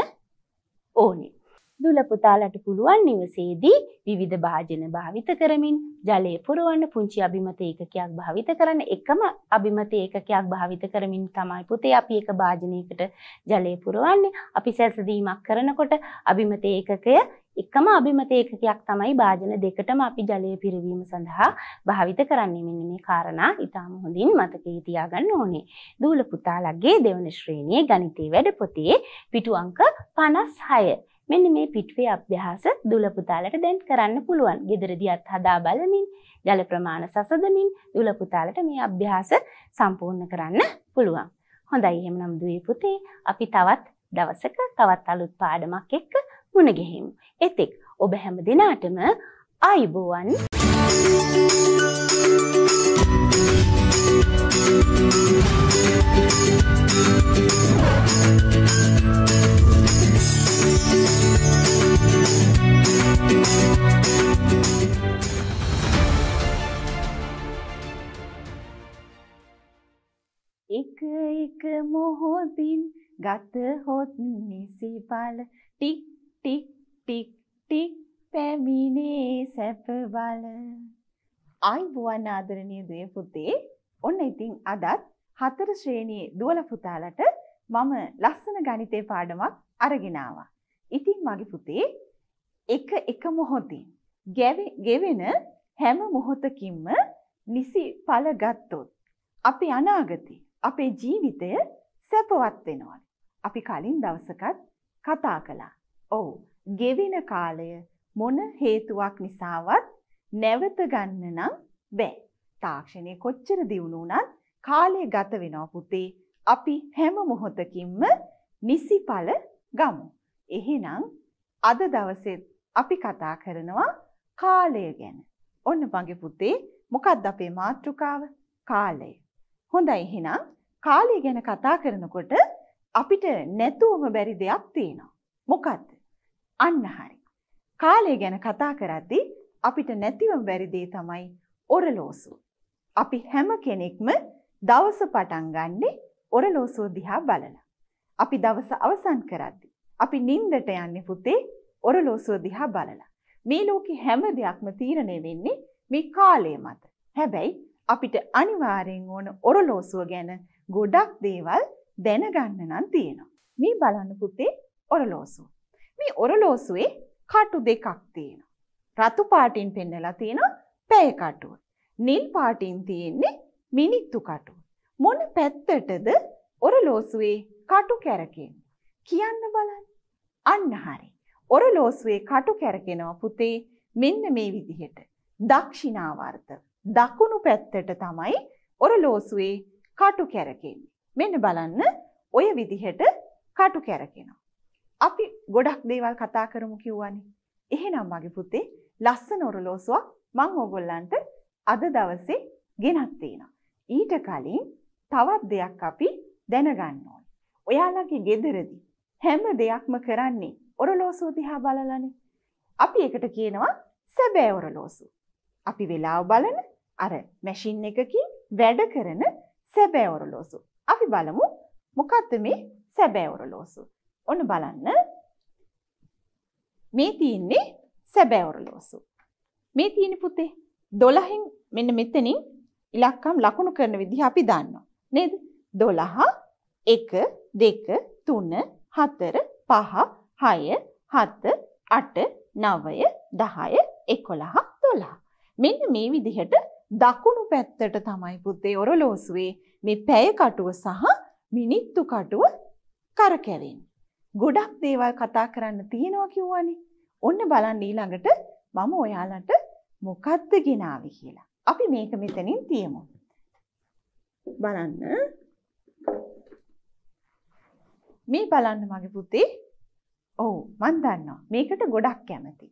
ඕනේ. දුල පුතාලට පුළුවන් නිවසේදී විවිධ භාජන භාවිත කරමින් ජලය පුරවන්න පුංචි අභිමත ඒකකයක් භාවිත කරන එකම අභිමත ඒකකයක් භාවිත කරමින් තමයි පුතේ අපි එක භාජනයකට ජලය පුරවන්නේ. අපි සැසදීමක් කරනකොට අභිමත ඒකකය එකම අභිමත ඒකකයක් තමයි භාජන දෙකටම අපි ජලය පිරවීම සඳහා භාවිත කරන්නේ මෙන්න මේ කාරණා ඉතාම හොඳින් මතකයේ තියාගන්න ඕනේ. දූල පුතාලගේ දෙවන ශ්‍රේණියේ ගණිතයේ වැඩ පොතේ පිටු අංක 56 මෙන්න මේ පිටුවේ අභ්‍යාස දුල පුතාලට දැන් කරන්න පුළුවන්. gederediyaත් හදා බලමින්, ජල ප්‍රමාණ සසදමින් දුල පුතාලට මේ අභ්‍යාස සම්පූර්ණ කරන්න පුළුවන්. හොඳයි එහෙමනම් දුවේ පුතේ අපි තවත් දවසක තවත් අලුත් පාඩමක් එක්ක මුණ ගැහෙමු. එතෙක් ඔබ හැම දිනාටම ආයුබෝවන්. Thank you. එක එක මොහොතින් ගත හොත් නිසි බල ටික් ටික් ටික් ටික් පැමිණේ සැප බල අයිබුවන් ආදරණීය දුවේ පුතේ ඔන්න ඉතින් අදත් හතර ශ්‍රේණියේ දුවල පුතාලට මම ලස්සන ගණිතේ පාඩමක් අරගෙන ආවා. ඉතින් මගේ පුතේ එක එක මොහොතින් ගෙවෙන හැම මොහොතකින්ම නිසි ඵල ගත්තොත් අපේ අනාගතය, අපේ ජීවිතය සැපවත් වෙනවා. අපි කලින් දවසකත් කතා කළා. ඔව්, ගෙවෙන කාලය මොන හේතුවක් නිසාවත් නැවත ගන්න නම් බෑ. තාක්ෂණය කොච්චර දියුණු වුණත් කාලය ගත වෙනවා පුතේ. අපි හැම මොහොතකින්ම නිසි ඵල ගමු. එහෙනම් අද දවසේ අපි කතා කරනවා කාලය ගැන. ඔන්න මගේ පුතේ මොකක්ද අපේ මාතෘකාව? කාලය. හොඳයි එහෙනම් කාලය ගැන කතා කරනකොට අපිට නැතුවම බැරි දෙයක් තියෙනවා. මොකද්ද? අන්න හරි. කාලය ගැන කතා කරද්දී අපිට නැතිවම බැරි දේ තමයි ඔරලෝසුව. අපි හැම කෙනෙක්ම දවස පටන් ගන්නේ ඔරලෝසුව දිහා බලලා. අපි දවස අවසන් කරද්දි අපි නිින්දට යන්නේ පුතේ ඔරලෝසුව දිහා බලලා. මේ ලෝකේ හැම දෙයක්ම තීරණය වෙන්නේ මේ කාලය මත. හැබැයි අපිට අනිවාර්යෙන් ඕන ඔරලෝසුව ගැන ගොඩක් දේවල් දැනගන්න නම් තියෙනවා. මේ බලන්න පුතේ ඔරලෝසුව. මේ ඔරලෝසුවේ කටු දෙකක් තියෙනවා. රතු පාටින් පෙන්නලා තියෙනවා පැය කටුව. නිල් පාටින් තියෙන්නේ මිනිත්තු කටුව. මොන පැත්තටද ඔරලෝසුවේ කටු කැරකීම. කියන්න බලන්න. අන්න හරි. ඔරලෝසුවේ කටු කැරකෙනවා පුතේ මෙන්න මේ විදිහට. දක්ෂිනාවර්ත. දකුණු පැත්තට තමයි ඔරලෝසුවේ කටු කැරකෙන්නේ. මෙන්න බලන්න ඔය විදිහට කටු කැරකෙනවා. අපි ගොඩක් දේවල් කතා කරමු කිව්වනේ. එහෙනම් මගේ පුතේ ලස්සන ඔරලෝසුවක් මම ඕගොල්ලන්ට අද දවසේ ගෙනත් තිනවා. ඊට කලින් තවත් දෙයක් අපි දැනගන්න ඕනේ. ඔයාලගේ ගෙදරදි හැම දෙයක්ම කරන්නේ ඔරලෝසුව දිහා බලලානේ. අපි ඒකට කියනවා සැබෑ ඔරලෝසු. අපි වෙලාව බලන අර මැෂින් එකකින් වැඩ කරන සැබෑ ඔරලෝසු. අපි බලමු මොකද්ද මේ සැබෑ ඔරලෝසු. ඔන්න බලන්න. මේ තියෙන්නේ සැබෑ ඔරලෝසු. මේ තියෙන පුතේ 12න් මෙන්න මෙතනින් ඉලක්කම් ලකුණු කරන විදිහ අපි දන්නවා. නේද? 12 1 දෙක තුන හතර පහ හය හත අට නවය දහය එකොළහ තොලා. මෙන්න මේ විදිහට දකුණු පැත්තට තමයි පුත්තේ ඔරලෝසුවේ මේ පැය කටුව සහ මිනිත්තු කටුව කරකැවෙන්. ගොඩක් දේවල් කතා කරන්න තියෙනවා කිව්වනේ. ඔන්න බලන්න ඊළඟට මම ඔයාලට මොකද්ද ගෙනාවේ කියලා. අපි මේක මෙතනින් තියමු. බලන්න මේ බලන්න මගේ පුතේ. ඔව් මන් දන්නවා. මේකට ගොඩක් කැමති.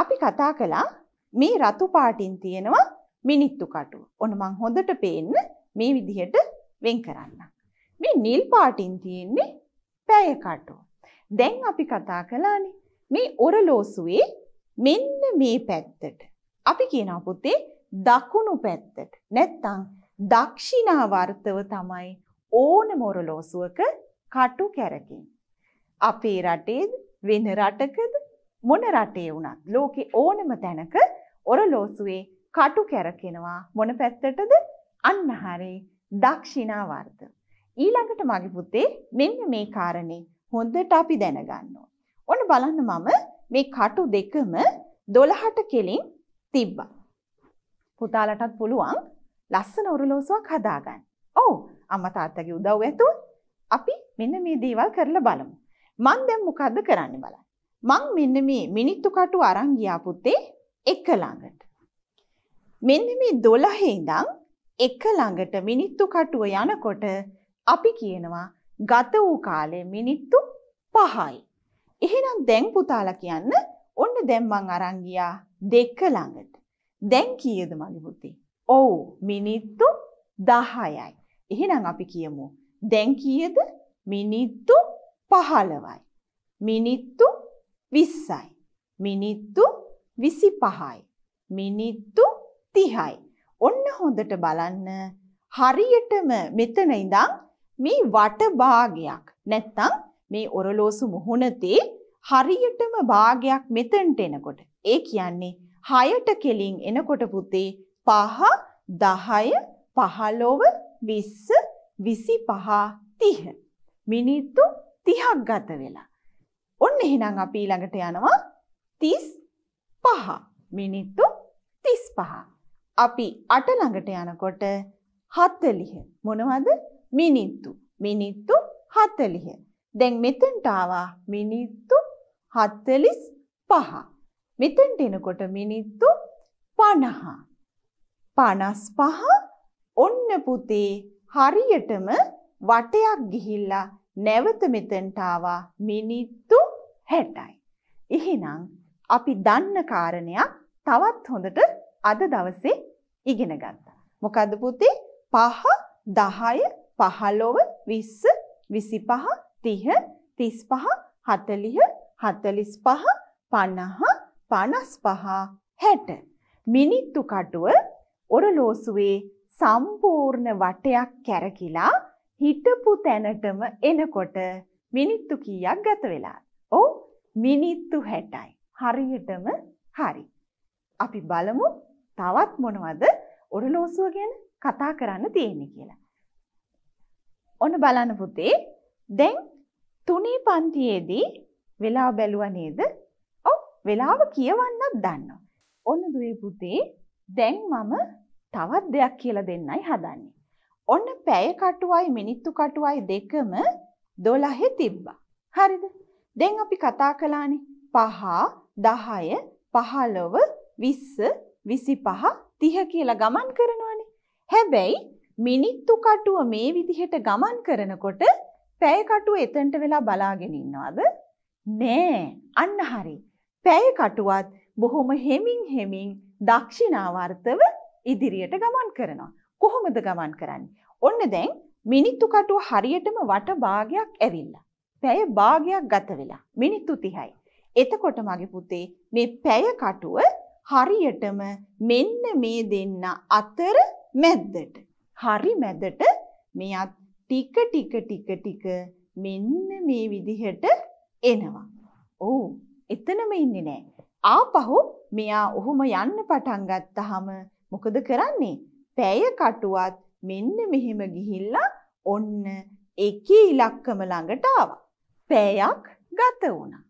අපි කතා කළා මේ රතු පාටින් තියෙනවා මිනිත්තු කටුව. ඔන්න මං හොඳට පේන්න මේ විදිහට වෙන් කරන්න. මේ නිල් පාටින් තියෙන්නේ පැය කටුව. දැන් අපි කතා කළානේ මේ ඔරලෝසුවේ මෙන්න මේ පැත්තට. අපි කියනවා පුතේ දකුණු පැත්තට. නැත්තම් දක්ෂිණාවර්තව තමයි ඕන මොරලෝසුවක කටු කැරකෙන්. අපේ රටේද වෙන රටකද මොන රටේ වුණත් ලෝකේ ඕනම තැනක ඔරලෝසුවේ කටු කැරකෙනවා මොන පැත්තටද අන්නහරේ දක්ෂිනාවර්ත. ඊළඟට මගේ පුතේ මෙන්න මේ කාරණේ හොඳට අපි දැනගන්න ඕන. බලන්න මම මේ කටු දෙකම 12ට කෙලින් තිබ්බා. පුතාලටත් පුළුවන් ලස්සන ඔරලෝසුවක් හදාගන්න. ඔව් අම්මා තාත්තගේ උදව් ඇතුව අපි මෙන්න මේ දේවල් කරලා බලමු. මං දැන් මොකද්ද කරන්න බලන්න. මං මෙන්න මේ මිනිත්තු කටු අරන් ගියා පුතේ එක ළඟට. මෙන්න මේ 12 ඉඳන් එක ළඟට මිනිත්තු කටුව යනකොට අපි කියනවා ගත වූ කාලය මිනිත්තු 5යි. එහෙනම් දැන් පුතාලා කියන්න ඔන්න දැන් මං අරන් ගියා දෙක ළඟට. දැන් කීයද මගේ පුතේ? ඔව් මිනිත්තු 10යි. එහෙනම් අපි කියමු දැන් කීයද? මිනිත්තු 15යි. මිනිත්තු 20යි. මිනිත්තු 25යි. මිනිත්තු 30යි. ඔන්න හොඳට බලන්න හරියටම මෙතන ඉඳන් මේ වට භාගයක් නැත්තම් මේ ඔරලෝසු මුහුණතේ හරියටම භාගයක් මෙතනට එනකොට ඒ කියන්නේ 6ට කෙලින් එනකොට පුතේ 5 10 15 20 විසි පහ තිහ. මිනිත්තු තිහක් ගත වෙලා. ඔන්න එහෙනම් අපි ඊළඟට යනවා තිස් පහ. මිනිත්තු තිස් පහ. අපි අට ළඟට යනකොට හත්තලිහ. මොනවද මිනිත්තු. මිනිත්තු හත්තලිහ. දැන් මෙතෙන්ට ආවා මිනිත්තු හත්තලිස් පහ. මෙතෙන්ට එනකොට මිනිත්තු පණහ. පනස් පහ ඔන්න පුතේ හරියටම වටයක් ගිහිල්ලා නැවත මෙතෙන්ට ආවා මිනිත්තු 60යි. එහෙනම් අපි දන්න කාරණයක් තවත් හොඳට අද දවසේ ඉගෙන ගත්තා. මොකද්ද පුතේ? 5 10 15 20 25 30 35 40 45 50 55 60 මිනිත්තු කටුව ඔරලෝසුවේ සම්පූර්ණ වටයක් කැරකිලා හිටපු තැනටම එනකොට මිනිත්තු කීයක් ගත වෙලා? ඔව් මිනිත්තු 60යි. හරියටම හරි. අපි බලමු තවත් මොනවද ඔරලෝසුව ගැන කතා කරන්න තියෙන්නේ කියලා. ඔන්න බලන්න පුතේ දැන් තුනේ පන්තියේදී වෙලාව බැලුවා නේද? ඔව් වෙලාව කියවන්නත් දන්නවා. ඔන්න දුවේ පුතේ දැන් මම තවත් දෙයක් කියලා දෙන්නයි හදන්නේ. ඔන්න පැය කටුවයි මිනිත්තු කටුවයි දෙකම 12 තිබ්බා. හරිද? දැන් අපි කතා කළානේ 5, 10, 15, 20, 25, 30 කියලා ගමන් කරනවානේ. හැබැයි මිනිත්තු කටුව මේ විදිහට ගමන් කරනකොට පැය කටුව එතනට වෙලා බලාගෙන ඉන්නවද? නෑ. අන්න හරි. පැය කටුවත් බොහොම හෙමින් හෙමින් දක්ෂිනාවර්තව ඉදිරියට ගමන් කරනවා. කොහොමද ගමන් කරන්නේ? ඔන්න දැන් මිනිත්තු කටුව හරියටම වට භාගයක් ඇවිල්ලා. පැය භාගයක් ගත වෙලා. මිනිත්තු 30යි. එතකොට මගේ පුතේ මේ පැය කටුව හරියටම මෙන්න මේ දෙන්න අතර මැද්දට. හරි මැදට මෙයත් ටික ටික ටික ටික මෙන්න මේ විදිහට එනවා. ඔව්. එතනම ඉන්නේ නෑ. ආපහු මෙයා ඔහොම යන්න පටන් ගත්තාම මොකද කරන්නේ? පැය කටුවත් මෙන්න මෙහෙම ගිහිල්ලා ඔන්න එකී ඉලක්කම ළඟට ආවා. පැයක් ගත වුණා.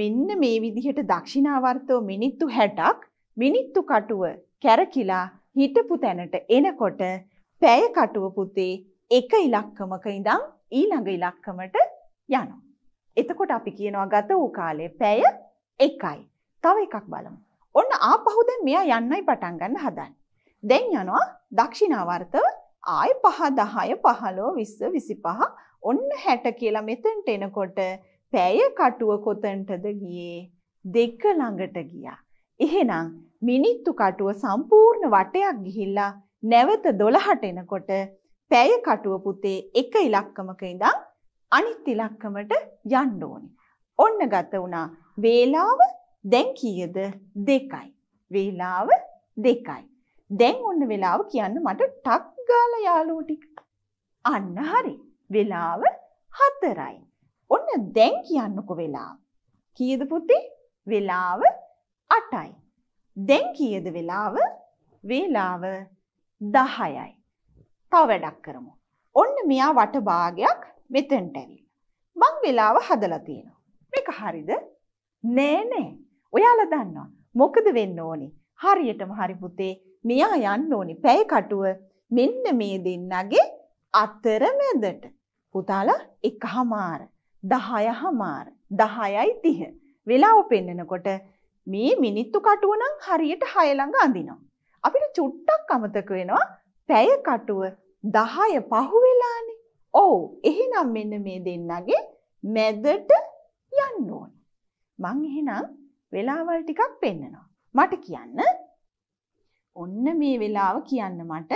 මෙන්න මේ විදිහට දක්ෂිනාවර්තව මිනිත්තු 60ක් මිනිත්තු කටුව කැරකිලා හිටපු තැනට එනකොට පැය කටුව පුතේ එක ඉලක්කමක ඉඳන් ඊළඟ ඉලක්කමට යනවා. එතකොට අපි කියනවා ගත වූ කාලය පැය එකයි. තව එකක් බලමු. ඔන්න ආපහු දැන් මෙයා යන්නයි පටන් ගන්න හදන්නේ. දැන් යනවා දක්ෂිනාවර්තව ආය පහ දහය පහලෝ විස්ස විසිපහ ඔන්න හැට කියලා මෙතැන්ට එනකොට පැය කටුව කොතන්ටද ගියේ දෙක ළඟට ගියා. එහෙනම් මිනිත්තු කටුව සම්පූර්ණ වටයක් ගිහිල්ලා නැවත දොළහට එනකොට පැය කටුව පුතේ එක ඉලක්කමක ඉඳන් අනිත් ඉලක්කමට යන්න ඕනේ. ඔන්න ගත වුණා වේලාව දැන් කීයද? 2යි. වේලාව 2යි. දැන් ඔන්න වේලාව කියන්න මට ටක් ගාලා යාළුවෝ ටික. අන්න හරි. වේලාව 4යි. ඔන්න දැන් කියන්නකො වෙලාව. කීයද පුතේ? වෙලාව 8යි. දැන් කීයද වෙලාව? වේලාව 10යි. තව වැඩක් කරමු. ඔන්න මෙයා වට භාගයක් මෙතෙන්ට ඇවිල්ලා. මං වෙලාව හදලා තියෙනවා. මේක හරිද? නෑ නෑ. ඔයාලා දන්නවා. මොකද වෙන්න ඕනි? හරියටම හරි පුතේ මෙයා යන්න ඕනි පැය කටුව මෙන්න මේ දෙන්නගේ අතරමැදට. පුතාලා එකහමාර 10හමාර 10යි 30 වෙලාව පෙන්නකොට මේ මිනිත්තු කටුව නම් හරියට 6 ළඟ අඳිනවා. අපිට චුට්ටක් අමතක වෙනවා පැය කටුව 10 පහු වෙලානේ. ඔව් එහෙනම් මෙන්න මේ දෙන්නගේ මැදට යන්න ඕනි. මං එහෙනම් වෙලාවල් ටිකක් පෙන්නනවා. මට කියන්න ඔන්න මේ වෙලාව කියන්න මට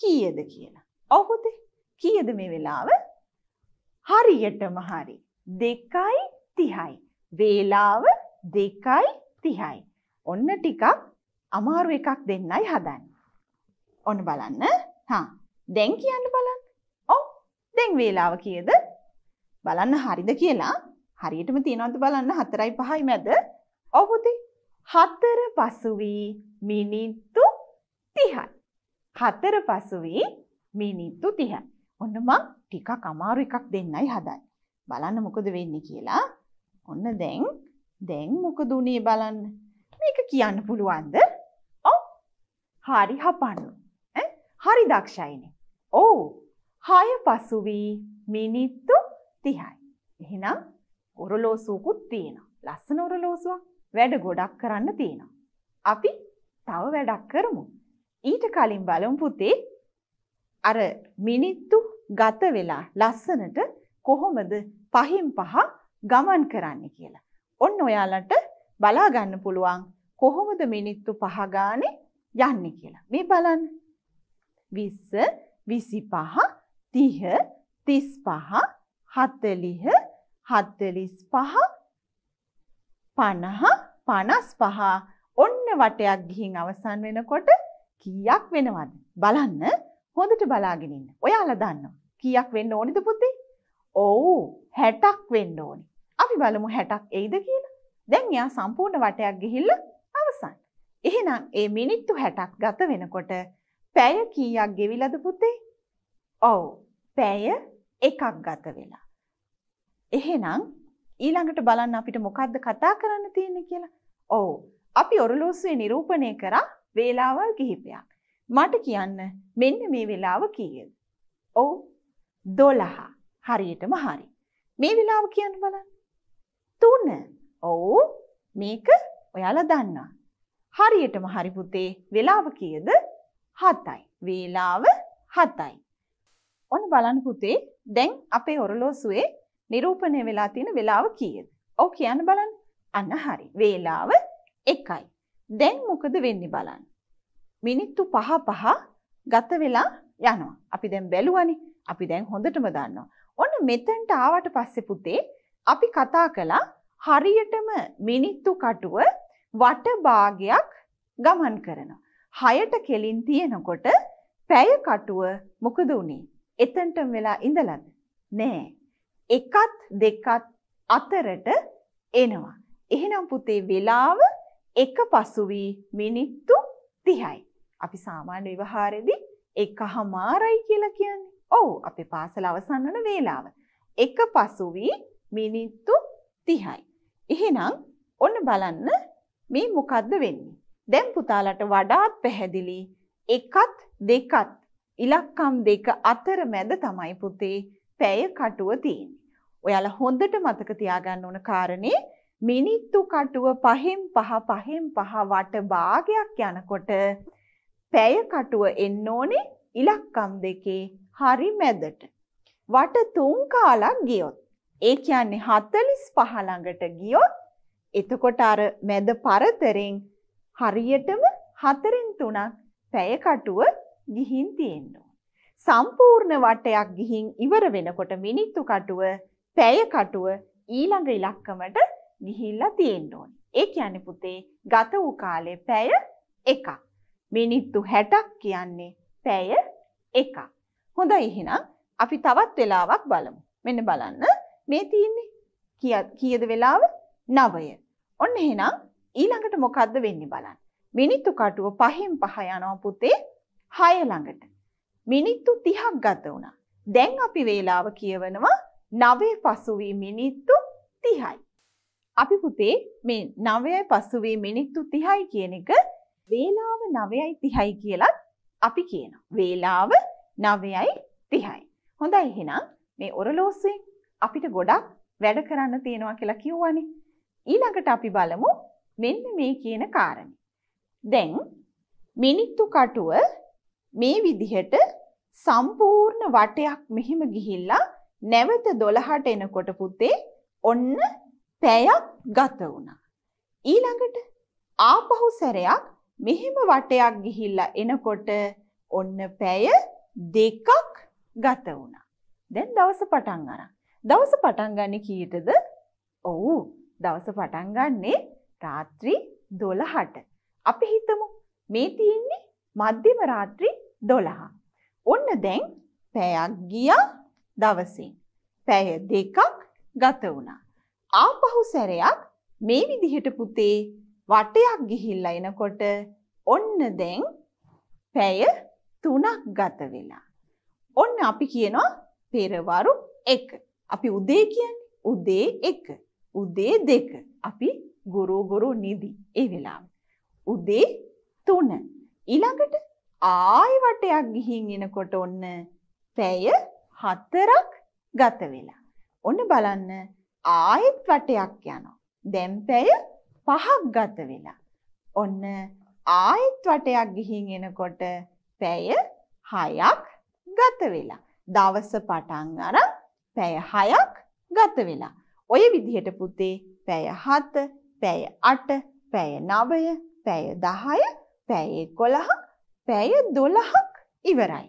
කීයද කියලා. ඔහුද කීයද මේ වෙලාව? හරියටම හරි. 2:30යි. වේලාව 2:30යි. ඔන්න ටිකක් අමාරු එකක් දෙන්නයි හදන්නේ. ඔන්න බලන්න. හා. දැන් කියන්න බලන්න. ඔව්. දැන් වේලාව කීයද? බලන්න හරිද කියලා. හරියටම තියනවද බලන්න 4යි 5යි මැද ඔහුද හතර පසුවී මිනිත්තු තිහයි. හතර පසුවී මිනිත්තු තිහයි. ඔන්න මං ටිකක් අමාරු එකක් දෙන්නයි හදයි. බලන්න මොකද වෙන්නේ කියලා. ඔන්න දැන් දැන් මොකද උනේ බලන්න. මේක කියන්න පුළුවන්ද? ඔව්. හරි හපන්නු. ඈ හරි දක්ෂයිනේ. ඔව්. හය පසුවී මිනිත්තු 30යි. එහෙනම් ඔරලෝසුකුත් තියෙනවා. ලස්සන ඔරලෝසුවක්. වැඩ ගොඩක් කරන්න තියෙනවා. අපි තව වැඩක් කරමු. ඊට කලින් බලමු පුතේ අර මිනිත්තු ගත වෙලා ලස්සනට කොහොමද පහින් පහ ගමන් කරන්න කියලා. ඔන්න ඔයාලට බලා ගන්න පුළුවන් කොහොමද මිනිත්තු පහ ගානේ යන්නේ කියලා. මේ බලන්න. 20 25 30 35 40 45 50 55 ඔන්න වටයක් ගිහින් අවසන් වෙනකොට කීයක් වෙනවද බලන්න හොඳට බලාගෙන ඉන්න. ඔයාලා දන්නවා කීයක් වෙන්න ඕනිද පුතේ? ඔව් 60ක් වෙන්න ඕනි. අපි බලමු 60ක් එයිද කියලා. දැන් එයා සම්පූර්ණ වටයක් ගිහිල්ලා අවසන්. එහෙනම් ඒ මිනිත්තු 60ක් ගත වෙනකොට පැය කීයක් ගෙවිලාද පුතේ? ඔව් පැය එකක් ගත වෙලා. එහෙනම් ඊළඟට බලන්න අපිට මොකද්ද කතා කරන්න තියෙන්නේ කියලා. ඔව්. අපි ඔරලෝසුවේ නිරූපණය කරා වේලාවල් කිහිපයක්. මට කියන්න මෙන්න මේ වෙලාව කීයද? ඔව්. 12. හරියටම හරි. මේ වෙලාව කියන්න බලන්න. 3. ඔව්. මේක ඔයාලා දන්නවා. හරියටම හරි පුතේ. වෙලාව කීයද? 7යි. වේලාව 7යි. ඔන්න බලන්න පුතේ දැන් අපේ ඔරලෝසුවේ නිරූපණය වෙලා තියෙන වෙලාව කීයද? ඔව් කියන්න බලන්න. අන්න හරි. වේලාව 1යි. දැන් මොකද වෙන්නේ බලන්න. මිනිත්තු 5 5 ගත වෙලා යනවා. අපි දැන් බැලුවනේ. අපි දැන් හොඳටම දන්නවා. ඔන්න මෙතෙන්ට ආවට පස්සේ පුතේ අපි කතා කළා හරියටම මිනිත්තු කටුව වට භාගයක් ගමන් කරනවා. 6ට කෙලින් තියෙනකොට පැය කටුව මොකද උනේ? එතෙන්ටම වෙලා ඉඳලාද? නෑ. එකත් දෙකත් අතරට එනවා. එහෙනම් පුතේ වෙලාව එක පසු වී මිනිත්තු 30යි. අපි සාමාන්‍ය ව්‍යවහාරෙදී එකහමාරයි කියලා කියන්නේ. ඔව් අපේ පාසල අවසන් වන වේලාව. එක පසු වී මිනිත්තු 30යි. එහෙනම් ඔන්න බලන්න මේ මොකද්ද වෙන්නේ? දැන් පුතාලට වඩාත් පැහැදිලි එකත් දෙකත් ඉලක්කම් දෙක අතර මැද තමයි පුතේ පැය කටුව තියෙන්නේ. ඔයාලා හොඳට මතක තියාගන්න ඕන කාරණේ මිනිත්තු කටුව පහෙන් පහ පහෙන් පහ වට භාගයක් යනකොට පැය කටුව එන්න ඕනේ ඉලක්කම් දෙකේ හරි මැදට. වට තුන් කාලක් ගියොත් ඒ කියන්නේ 45 ළඟට ගියොත් එතකොට අර මැද පරතරෙන් හරියටම හතරෙන් තුනක් පැය කටුව ගිහින් තියෙනවා. සම්පූර්ණ වටයක් ගිහින් ඉවර වෙනකොට මිනිත්තු කටුව, පැය කටුව ඊළඟ ඉලක්කමට ගිහිල්ලා තියෙන්න ඕනේ. ඒ කියන්නේ පුතේ ගත වූ කාලේ පැය එකක්. මිනිත්තු 60ක් කියන්නේ පැය එකක්. හොඳයි එහෙනම් අපි තවත් වෙලාවක් බලමු. මෙන්න බලන්න මේ තියෙන්නේ කීයද වෙලාව? 9ය. ඔන්න එහෙනම් ඊළඟට මොකද්ද වෙන්නේ බලන්න. මිනිත්තු කටුව පහෙන් පහ යනවා පුතේ 6 ළඟට. මිනිත්තු 30ක් ගත වුණා. දැන් අපි වේලාව කියවනවා 9 පසුවී මිනිත්තු 30යි. අපි පුතේ මේ 9යි පසුවී මිනිත්තු 30යි කියන එක වේලාව 9යි 30යි කියලා අපි කියනවා. වේලාව 9යි 30යි. හොඳයි එහෙනම් මේ ඔරලෝසුවෙන් අපිට ගොඩක් වැඩ කරන්න තියෙනවා කියලා කිව්වනේ. ඊළඟට අපි බලමු මෙන්න මේ කියන කාරණේ. දැන් මිනිත්තු කටුව මේ විදිහට සම්පූර්ණ වටයක් මෙහෙම ගිහිල්ලා නැවත 12ට එනකොට පුතේ ඔන්න පැයක් ගත වුණා. ඊළඟට ආපහු සැරයක් මෙහෙම වටයක් ගිහිල්ලා එනකොට ඔන්න පැය දෙකක් ගත වුණා. දැන් දවස පටන් ගන්න. දවස පටන් ගන්නේ කීයටද? ඔව්. දවස පටන් ගන්නෙ රාත්‍රී 12ට. අපි හිතමු මේ තියෙන්නේ මධ්‍යම රාත්‍රී දොළහ. ඔන්න දැන් පැයක් ගිය දවසින්. පැය දෙකක් ගත වුණා. ආපහු සැරයක් මේ විදිහට පුතේ වටයක් ගිහිල්ලා එනකොට ඔන්න දැන් පැය තුනක් ගත වෙලා. ඔන්න අපි කියනවා පෙරවරු එක. අපි උදේ කියන්නේ උදේ එක. උදේ දෙක. අපි ගොරෝගොරෝ නිදි ඒ වෙලාව. උදේ තුන. ඊළඟට ආයි වටයක් ගිහින් එනකොට ඔන්න පැය 4ක් ගත වෙලා. ඔන්න බලන්න ආයෙත් වටයක් යනවා. දැන් පැය 5ක් ගත වෙලා. ඔන්න ආයෙත් වටයක් ගිහින් එනකොට පැය 6ක් ගත වෙලා. දවස පටන් අරන් පැය 6ක් ගත වෙලා. ඔය විදිහට පුතේ පැය 7, පැය 8, පැය 9, පැය 10, පැය 11 පැය 12ක් ඉවරයි.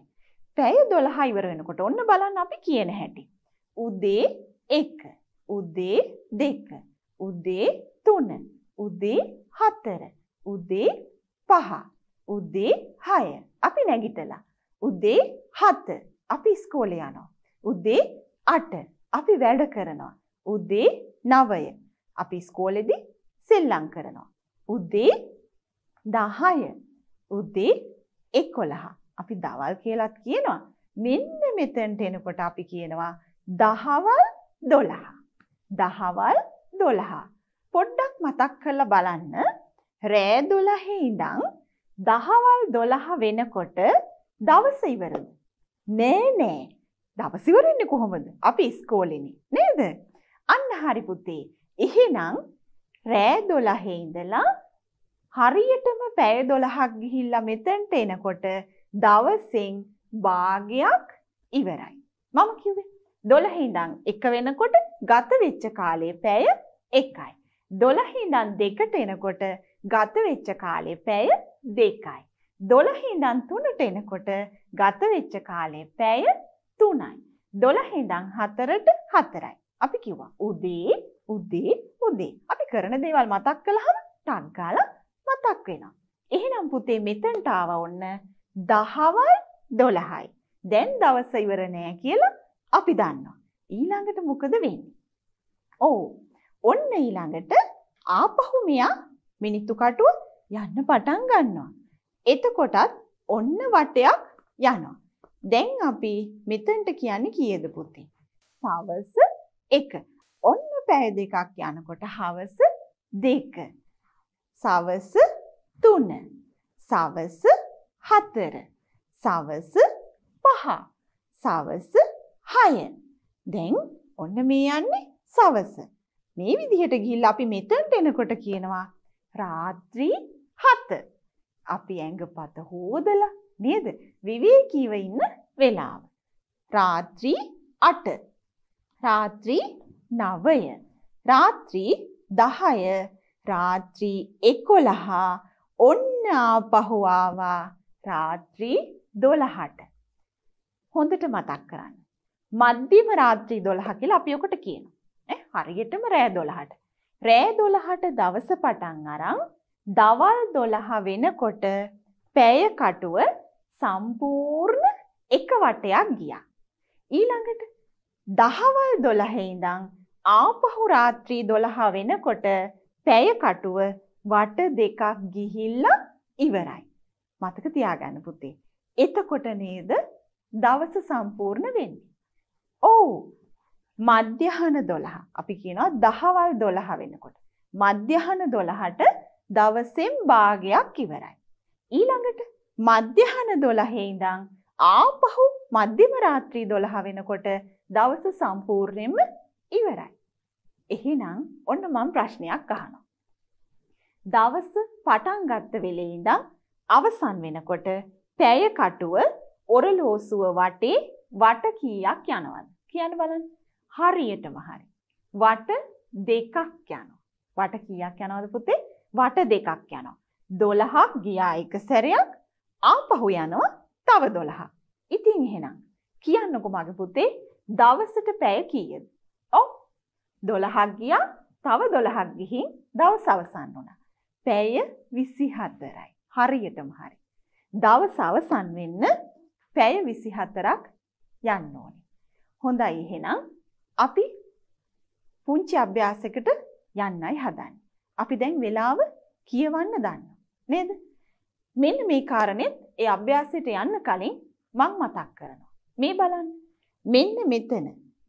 පැය 12 ඉවර වෙනකොට ඔන්න බලන්න අපි කියන හැටි. උදේ 1, උදේ 2, උදේ 3, උදේ 4, උදේ 5, උදේ 6. අපි නැගිටලා. උදේ 7 අපි ඉස්කෝලේ යනවා. උදේ 8 අපි වැඩ කරනවා. උදේ 9 අපි ඉස්කෝලේදී සෙල්ලම් කරනවා. උදේ 10 උදේ 11 අපි දවල් කියලත් කියනවා. මෙන්න මෙතෙන්ට එනකොට අපි කියනවා දහවල් 12. දහවල් 12. පොඩ්ඩක් මතක් කරලා බලන්න. රෑ 12 ඉඳන් දහවල් 12 වෙනකොට දවස ඉවරද? නෑ නෑ. දවස් ඉවරන්නේ කොහොමද? අපි ඉස්කෝලේනේ නේද? අන්න හරි පුතේ. එහෙනම් රෑ 12 ඉඳලා හරියටම පැය 12ක් ගිහිල්ලා මෙතෙන්ට එනකොට දවසෙන් භාගයක් ඉවරයි. මම කිව්වේ 12 ඉඳන් 1 වෙනකොට ගත වෙච්ච කාලේ පැය 1යි. 12 ඉඳන් 2ට එනකොට ගත වෙච්ච කාලේ පැය 2යි. 12 ඉඳන් 3ට එනකොට ගත වෙච්ච කාලේ පැය 3යි. 12 ඉඳන් 4ට 4යි. අපි කිව්වා උදේ උදේ උදේ අපි කරන දේවල් මතක් කළාම ටක් ගාලා මතක් වෙනවා. එහෙනම් පුතේ මෙතනට ආව ඔන්න දහවල් 12යි. දැන් දවස ඉවර නෑ කියලා අපි දන්නවා. ඊළඟට මොකද වෙන්නේ? ඔව්. ඔන්න ඊළඟට ආපහු මෙයා මිනිත්තු කටුව යන්න පටන් ගන්නවා. එතකොටත් ඔන්න වටයක් යනවා. දැන් අපි මෙතනට කියන්නේ කීයද පුතේ? හවස 1. ඔන්න පැය දෙකක් යනකොට හවස 2. සවස තුන සවස හතර සවස පහ සවස හය දැන් ඔන්න මේ යන්නේ සවස මේ විදිහට ගිහිල්ලා අපි මෙතනට එනකොට කියනවා රාත්‍රී 7 අපි ඇඟපත හොදලා නේද විවේකීව ඉන්න වෙලාව රාත්‍රී 8 රාත්‍රී 9 රාත්‍රී 10 රාත්‍රී 11 ඔන්න ආපහු ආවා රාත්‍රී 12ට. හොඳට මතක් කරන්න. මධ්‍යම රාත්‍රී 12 කියලා අපි ඔකට කියනවා. ඈ හරියටම රෑ 12ට. රෑ 12ට දවස පටන් අරන් දවල් 12 වෙනකොට පැය කටුව සම්පූර්ණ එක වටයක් ගියා. ඊළඟට දහවල් 12 ඉඳන් ආපහු රාත්‍රී 12 වෙනකොට පැය කටුව වට දෙකක් ගිහිල්ලා ඉවරයි. මතක තියාගන්න පුතේ. එතකොට නේද දවස සම්පූර්ණ වෙන්නේ. ඔව්. මධ්‍යහන 12. අපි කියනවා දහවල් 12 වෙනකොට. මධ්‍යහන 12ට දවසෙන් භාගයක් ඉවරයි. ඊළඟට මධ්‍යහන 12 ඉඳන් ආපහු මධ්‍යම රාත්‍රී 12 වෙනකොට දවස සම්පූර්ණයෙන්ම ඉවරයි. එහෙනම් ඔන්න මම ප්‍රශ්නයක් අහනවා. දවස පටන් ගත්ත වෙලේ ඉඳන් අවසන් වෙනකොට පැය කටුව ඔරලෝසුව වටේ වට කීයක් යනවද? කියන්න බලන්න. හරියටම හරි. වට දෙකක් යනවා. වට කීයක් යනවද පුතේ? වට දෙකක් යනවා. 12ක් ගියා එක සැරයක් ආපහු යනවා තව 12ක්. ඉතින් එහෙනම් කියන්නකො මගේ පුතේ දවසට පැය කීයද? දොළහක් ගියා තව දොළහක් ගිහින් දවස අවසන් වුණා. පැය විසි හතරයි. හරියටම හරි. දවස අවසන් වෙන්න පැය විසි හතරක් යන්න ඕනි. හොඳයි එහෙනම් අපි පුංචි අභ්‍යාසකට යන්නයි හදන්න. අපි දැන් වෙලාව කියවන්න දන්න. නේද. මෙන්න මේ කාරණෙත් ඒ අභ්‍යාසයට යන්න කලින් මං මතක් කරනවා. මේ බලන්න මෙන්න මෙතන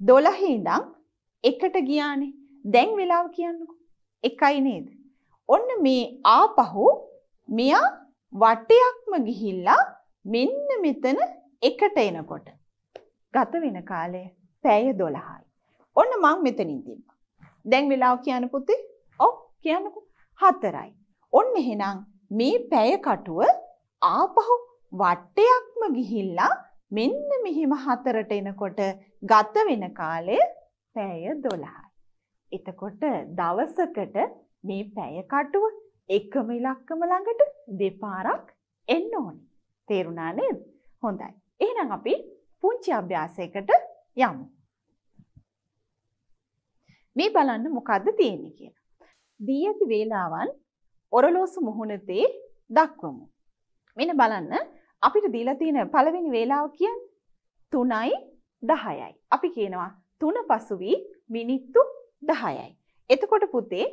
දොළහේදම් එකට ගියානේ. දැන් වෙලාව කියන්නකෝ. එකයි නේද? ඔන්න මේ ආපහු මෙයා වටයක්ම ගිහිල්ලා මෙන්න මෙතන එකට එනකොට ගත වෙන කාලය පැය 12යි. ඔන්න මං මෙතනින් තිබ්බා. දැන් වෙලාව කියන්න පුතේ. ඔව් කියන්නකෝ. 4යි. ඔන්න එහෙනම් මේ පැය කටුව ආපහු වටයක්ම ගිහිල්ලා මෙන්න මෙහෙම හතරට එනකොට ගත වෙන කාලය පැය 12යි. එතකොට දවසකට මේ පැය කටුව එකම ඉලක්කම ළඟට දෙපාරක් එන්න ඕනේ. තේරුණා නේද? හොඳයි. එහෙනම් අපි පුංචි අභ්‍යාසයකට යමු. මේ බලන්න මොකද්ද තියෙන්නේ කියලා. දී ඇති වේලාවන් ඔරලෝසු මුහුණතේ දක්වමු. මෙන්න බලන්න අපිට දීලා තියෙන පළවෙනි වේලාව කියන්නේ 3යි 10යි. අපි කියනවා 3 පසු වී මිනිත්තු 10යි. එතකොට පුතේ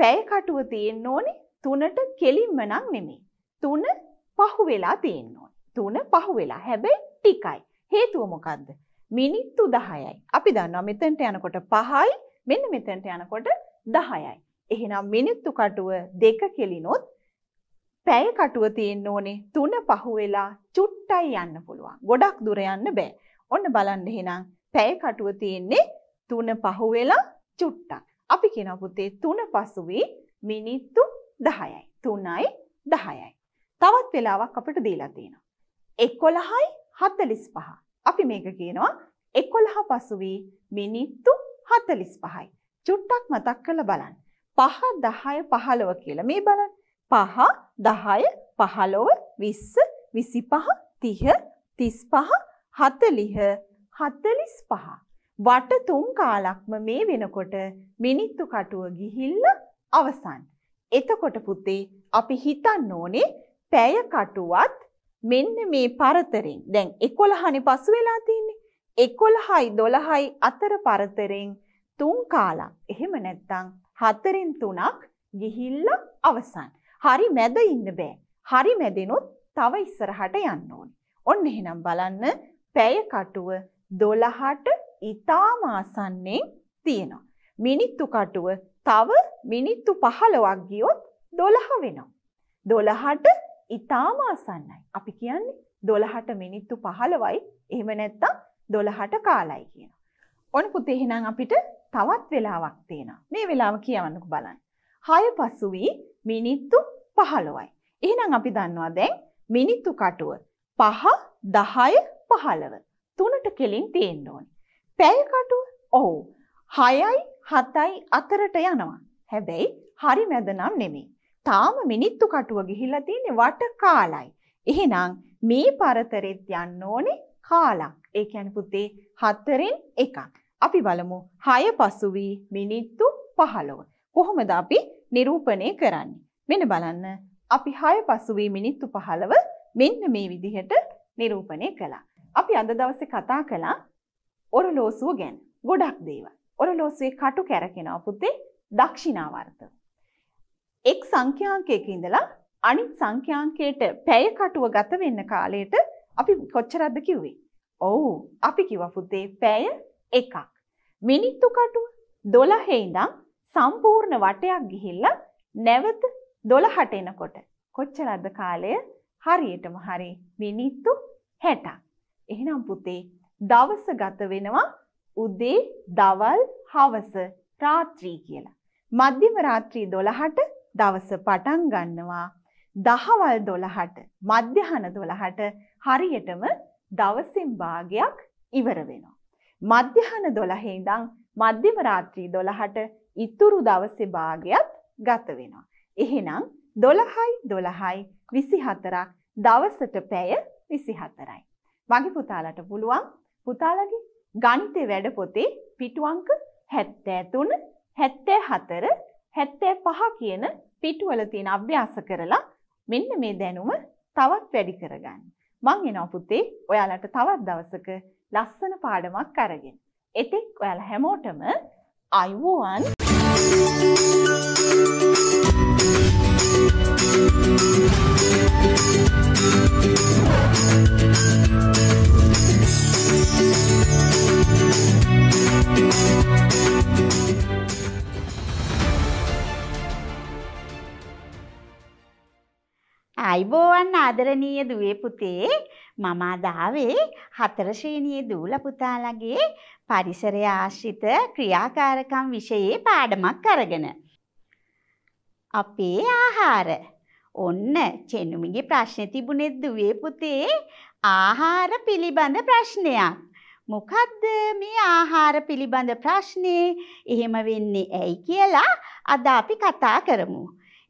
පැය කටුව තියෙන්න ඕනේ 3ට කෙලින්ම නම් නෙමෙයි. 3 පහු වෙලා තියෙන්න ඕනේ. 3 පහු වෙලා. හැබැයි ටිකයි. හේතුව මොකද්ද? මිනිත්තු 10යි. අපි දන්නවා මෙතනට යනකොට 5යි මෙන්න මෙතනට යනකොට 10යි. එහෙනම් මිනිත්තු කටුව දෙක කෙලිනොත් පැය කටුව තියෙන්න ඕනේ 3 පහු වෙලා චුට්ටයි යන්න පුළුවන්. ගොඩක් දුර යන්න බෑ. ඔන්න බලන්න එහෙනම් පැය කටුව තියෙන්නේ 3 පහු වෙලා චුට්ටක්. අපි කියන පුතේ 3 පසුවි මිනිත්තු 10යි. 3යි 10යි. තවත් වෙලාවක් අපිට දීලා තියෙනවා. 11යි 45. අපි මේක කියනවා 11 පසුවි මිනිත්තු 45යි. චුට්ටක් මතක් කරලා බලන්න. 5 10 15 කියලා මේ බලන්න. 5 10 15 20 25 30 35 40 45ක් වටතුම් කාලක්ම මේ වෙනකොට මිනිත්තු කටුව ගිහිල්ල අවසන්. එතකොට පුතේ අපි හිතන්න ඕනේ පැය කටුවත් මෙන්න මේ පරතරෙන් දැන් 11නේ පසු වෙලා තින්නේ 11යි 12යි අතර පරතරෙන් තුන් කාලක්. එහෙම නැත්නම් හතරෙන් තුනක් ගිහිල්ල අවසන්. හරි මැද ඉන්න බෑ. හරි මැදෙනොත් තව ඉස්සරහට යන්න ඕනේ. ඔන්න එහෙනම් බලන්න පැය කටුව 12ට ඊටාම ආසන්නෙන් තියෙනවා. මිනිත්තු කටුව තව මිනිත්තු 15ක් ගියොත් 12 වෙනවා. 12ට ඊටාම ආසන්නයි. අපි කියන්නේ 12ට මිනිත්තු 15යි. එහෙම නැත්තම් 12ට කාලයි කියනවා. ඔන්න පුතේ එහෙනම් අපිට තවත් වෙලාවක් තියෙනවා. මේ වෙලාව කියවන්නකෝ බලන්න. 6 පසුවී මිනිත්තු 15යි. එහෙනම් අපි දන්නවා දැන් මිනිත්තු කටුව 5 10 15. තුනට කෙලින් තියෙන්න ඕනේ. පැයකටුව ඔව්. 6යි 7යි අතරට යනවා. හැබැයි හරි මැද නම් නෙමෙයි. තාම මිනිත්තු කටුව ගිහිල්ලා තියෙන්නේ වට කාලයි. එහෙනම් මේ පරතරෙත් යන්න ඕනේ කාලක්. ඒ කියන්නේ පුතේ 4න් 1ක්. අපි බලමු 6 පසුවී මිනිත්තු 15. කොහොමද අපි නිරූපණය කරන්නේ? මෙන්න බලන්න. අපි 6 පසුවී මිනිත්තු 15 මෙන්න මේ විදිහට නිරූපණය කළා. අපි අද දවසේ කතා කළා ඔරලෝසුව ගැන. ගොඩක් දේවල්. ඔරලෝසුවේ කටු කැරකෙනවා පුතේ දක්ෂිනාවර්ත. එක් සංඛ්‍යාංකයක ඉඳලා අනිත් සංඛ්‍යාංකයට පැය කටුව ගත වෙන්න කාලයට අපි කොච්චරද කිව්වේ? ඔව් අපි කිව්වා පුතේ පැය එකක්. මිනිත්තු කටුව 12 ඉඳන් සම්පූර්ණ වටයක් ගිහිල්ලා නැවත 12ට එනකොට කොච්චරද කාලය? හරියටම හරි මිනිත්තු 60ක්. එහෙනම් පුතේ දවස ගත වෙනවා උදේ දවල් හවස රාත්‍රී කියලා. මධ්‍යම රාත්‍රී 12ට දවස පටන් ගන්නවා. දහවල් 12ට මධ්‍යහන 12ට හරියටම දවසින් භාගයක් ඉවර වෙනවා. මධ්‍යහන 12 ඉඳන් මධ්‍යම රාත්‍රී 12ට ඉතුරු දවසේ භාගයක් ගත වෙනවා. එහෙනම් 12යි 12යි 24ක් දවසට පැය 24යි. මගේ පුතාලට පුළුවන් පුතාලගේ ගණිතය වැඩ පොතේ පිටු අංක 73 74 75 කියන පිටුවල තියෙන අභ්‍යාස කරලා මෙන්න මේ දැනුම තවත් වැඩි කරගන්න. මං එනවා පුතේ ඔයාලට තවත් දවසක ලස්සන පාඩමක් අරගෙන. එතෙක් ඔයාලා හැමෝටම අයුවන් අයිබෝවන් ආදරණීය දුවේ පුතේ මම අදාවේ හතර ශ්‍රේණියේ දූල පුතාලගේ පරිසරය ආශ්‍රිත ක්‍රියාකාරකම් විෂයේ පාඩමක් අරගෙන අපේ ආහාර ඔන්න චෙනුමිගේ ප්‍රශ්නේ තිබුණේ දුවේ පුතේ ආහාර පිළිබඳ ප්‍රශ්නයක්. මොකද්ද මේ ආහාර පිළිබඳ ප්‍රශ්නේ? එහෙම වෙන්නේ ඇයි කියලා අද අපි කතා කරමු.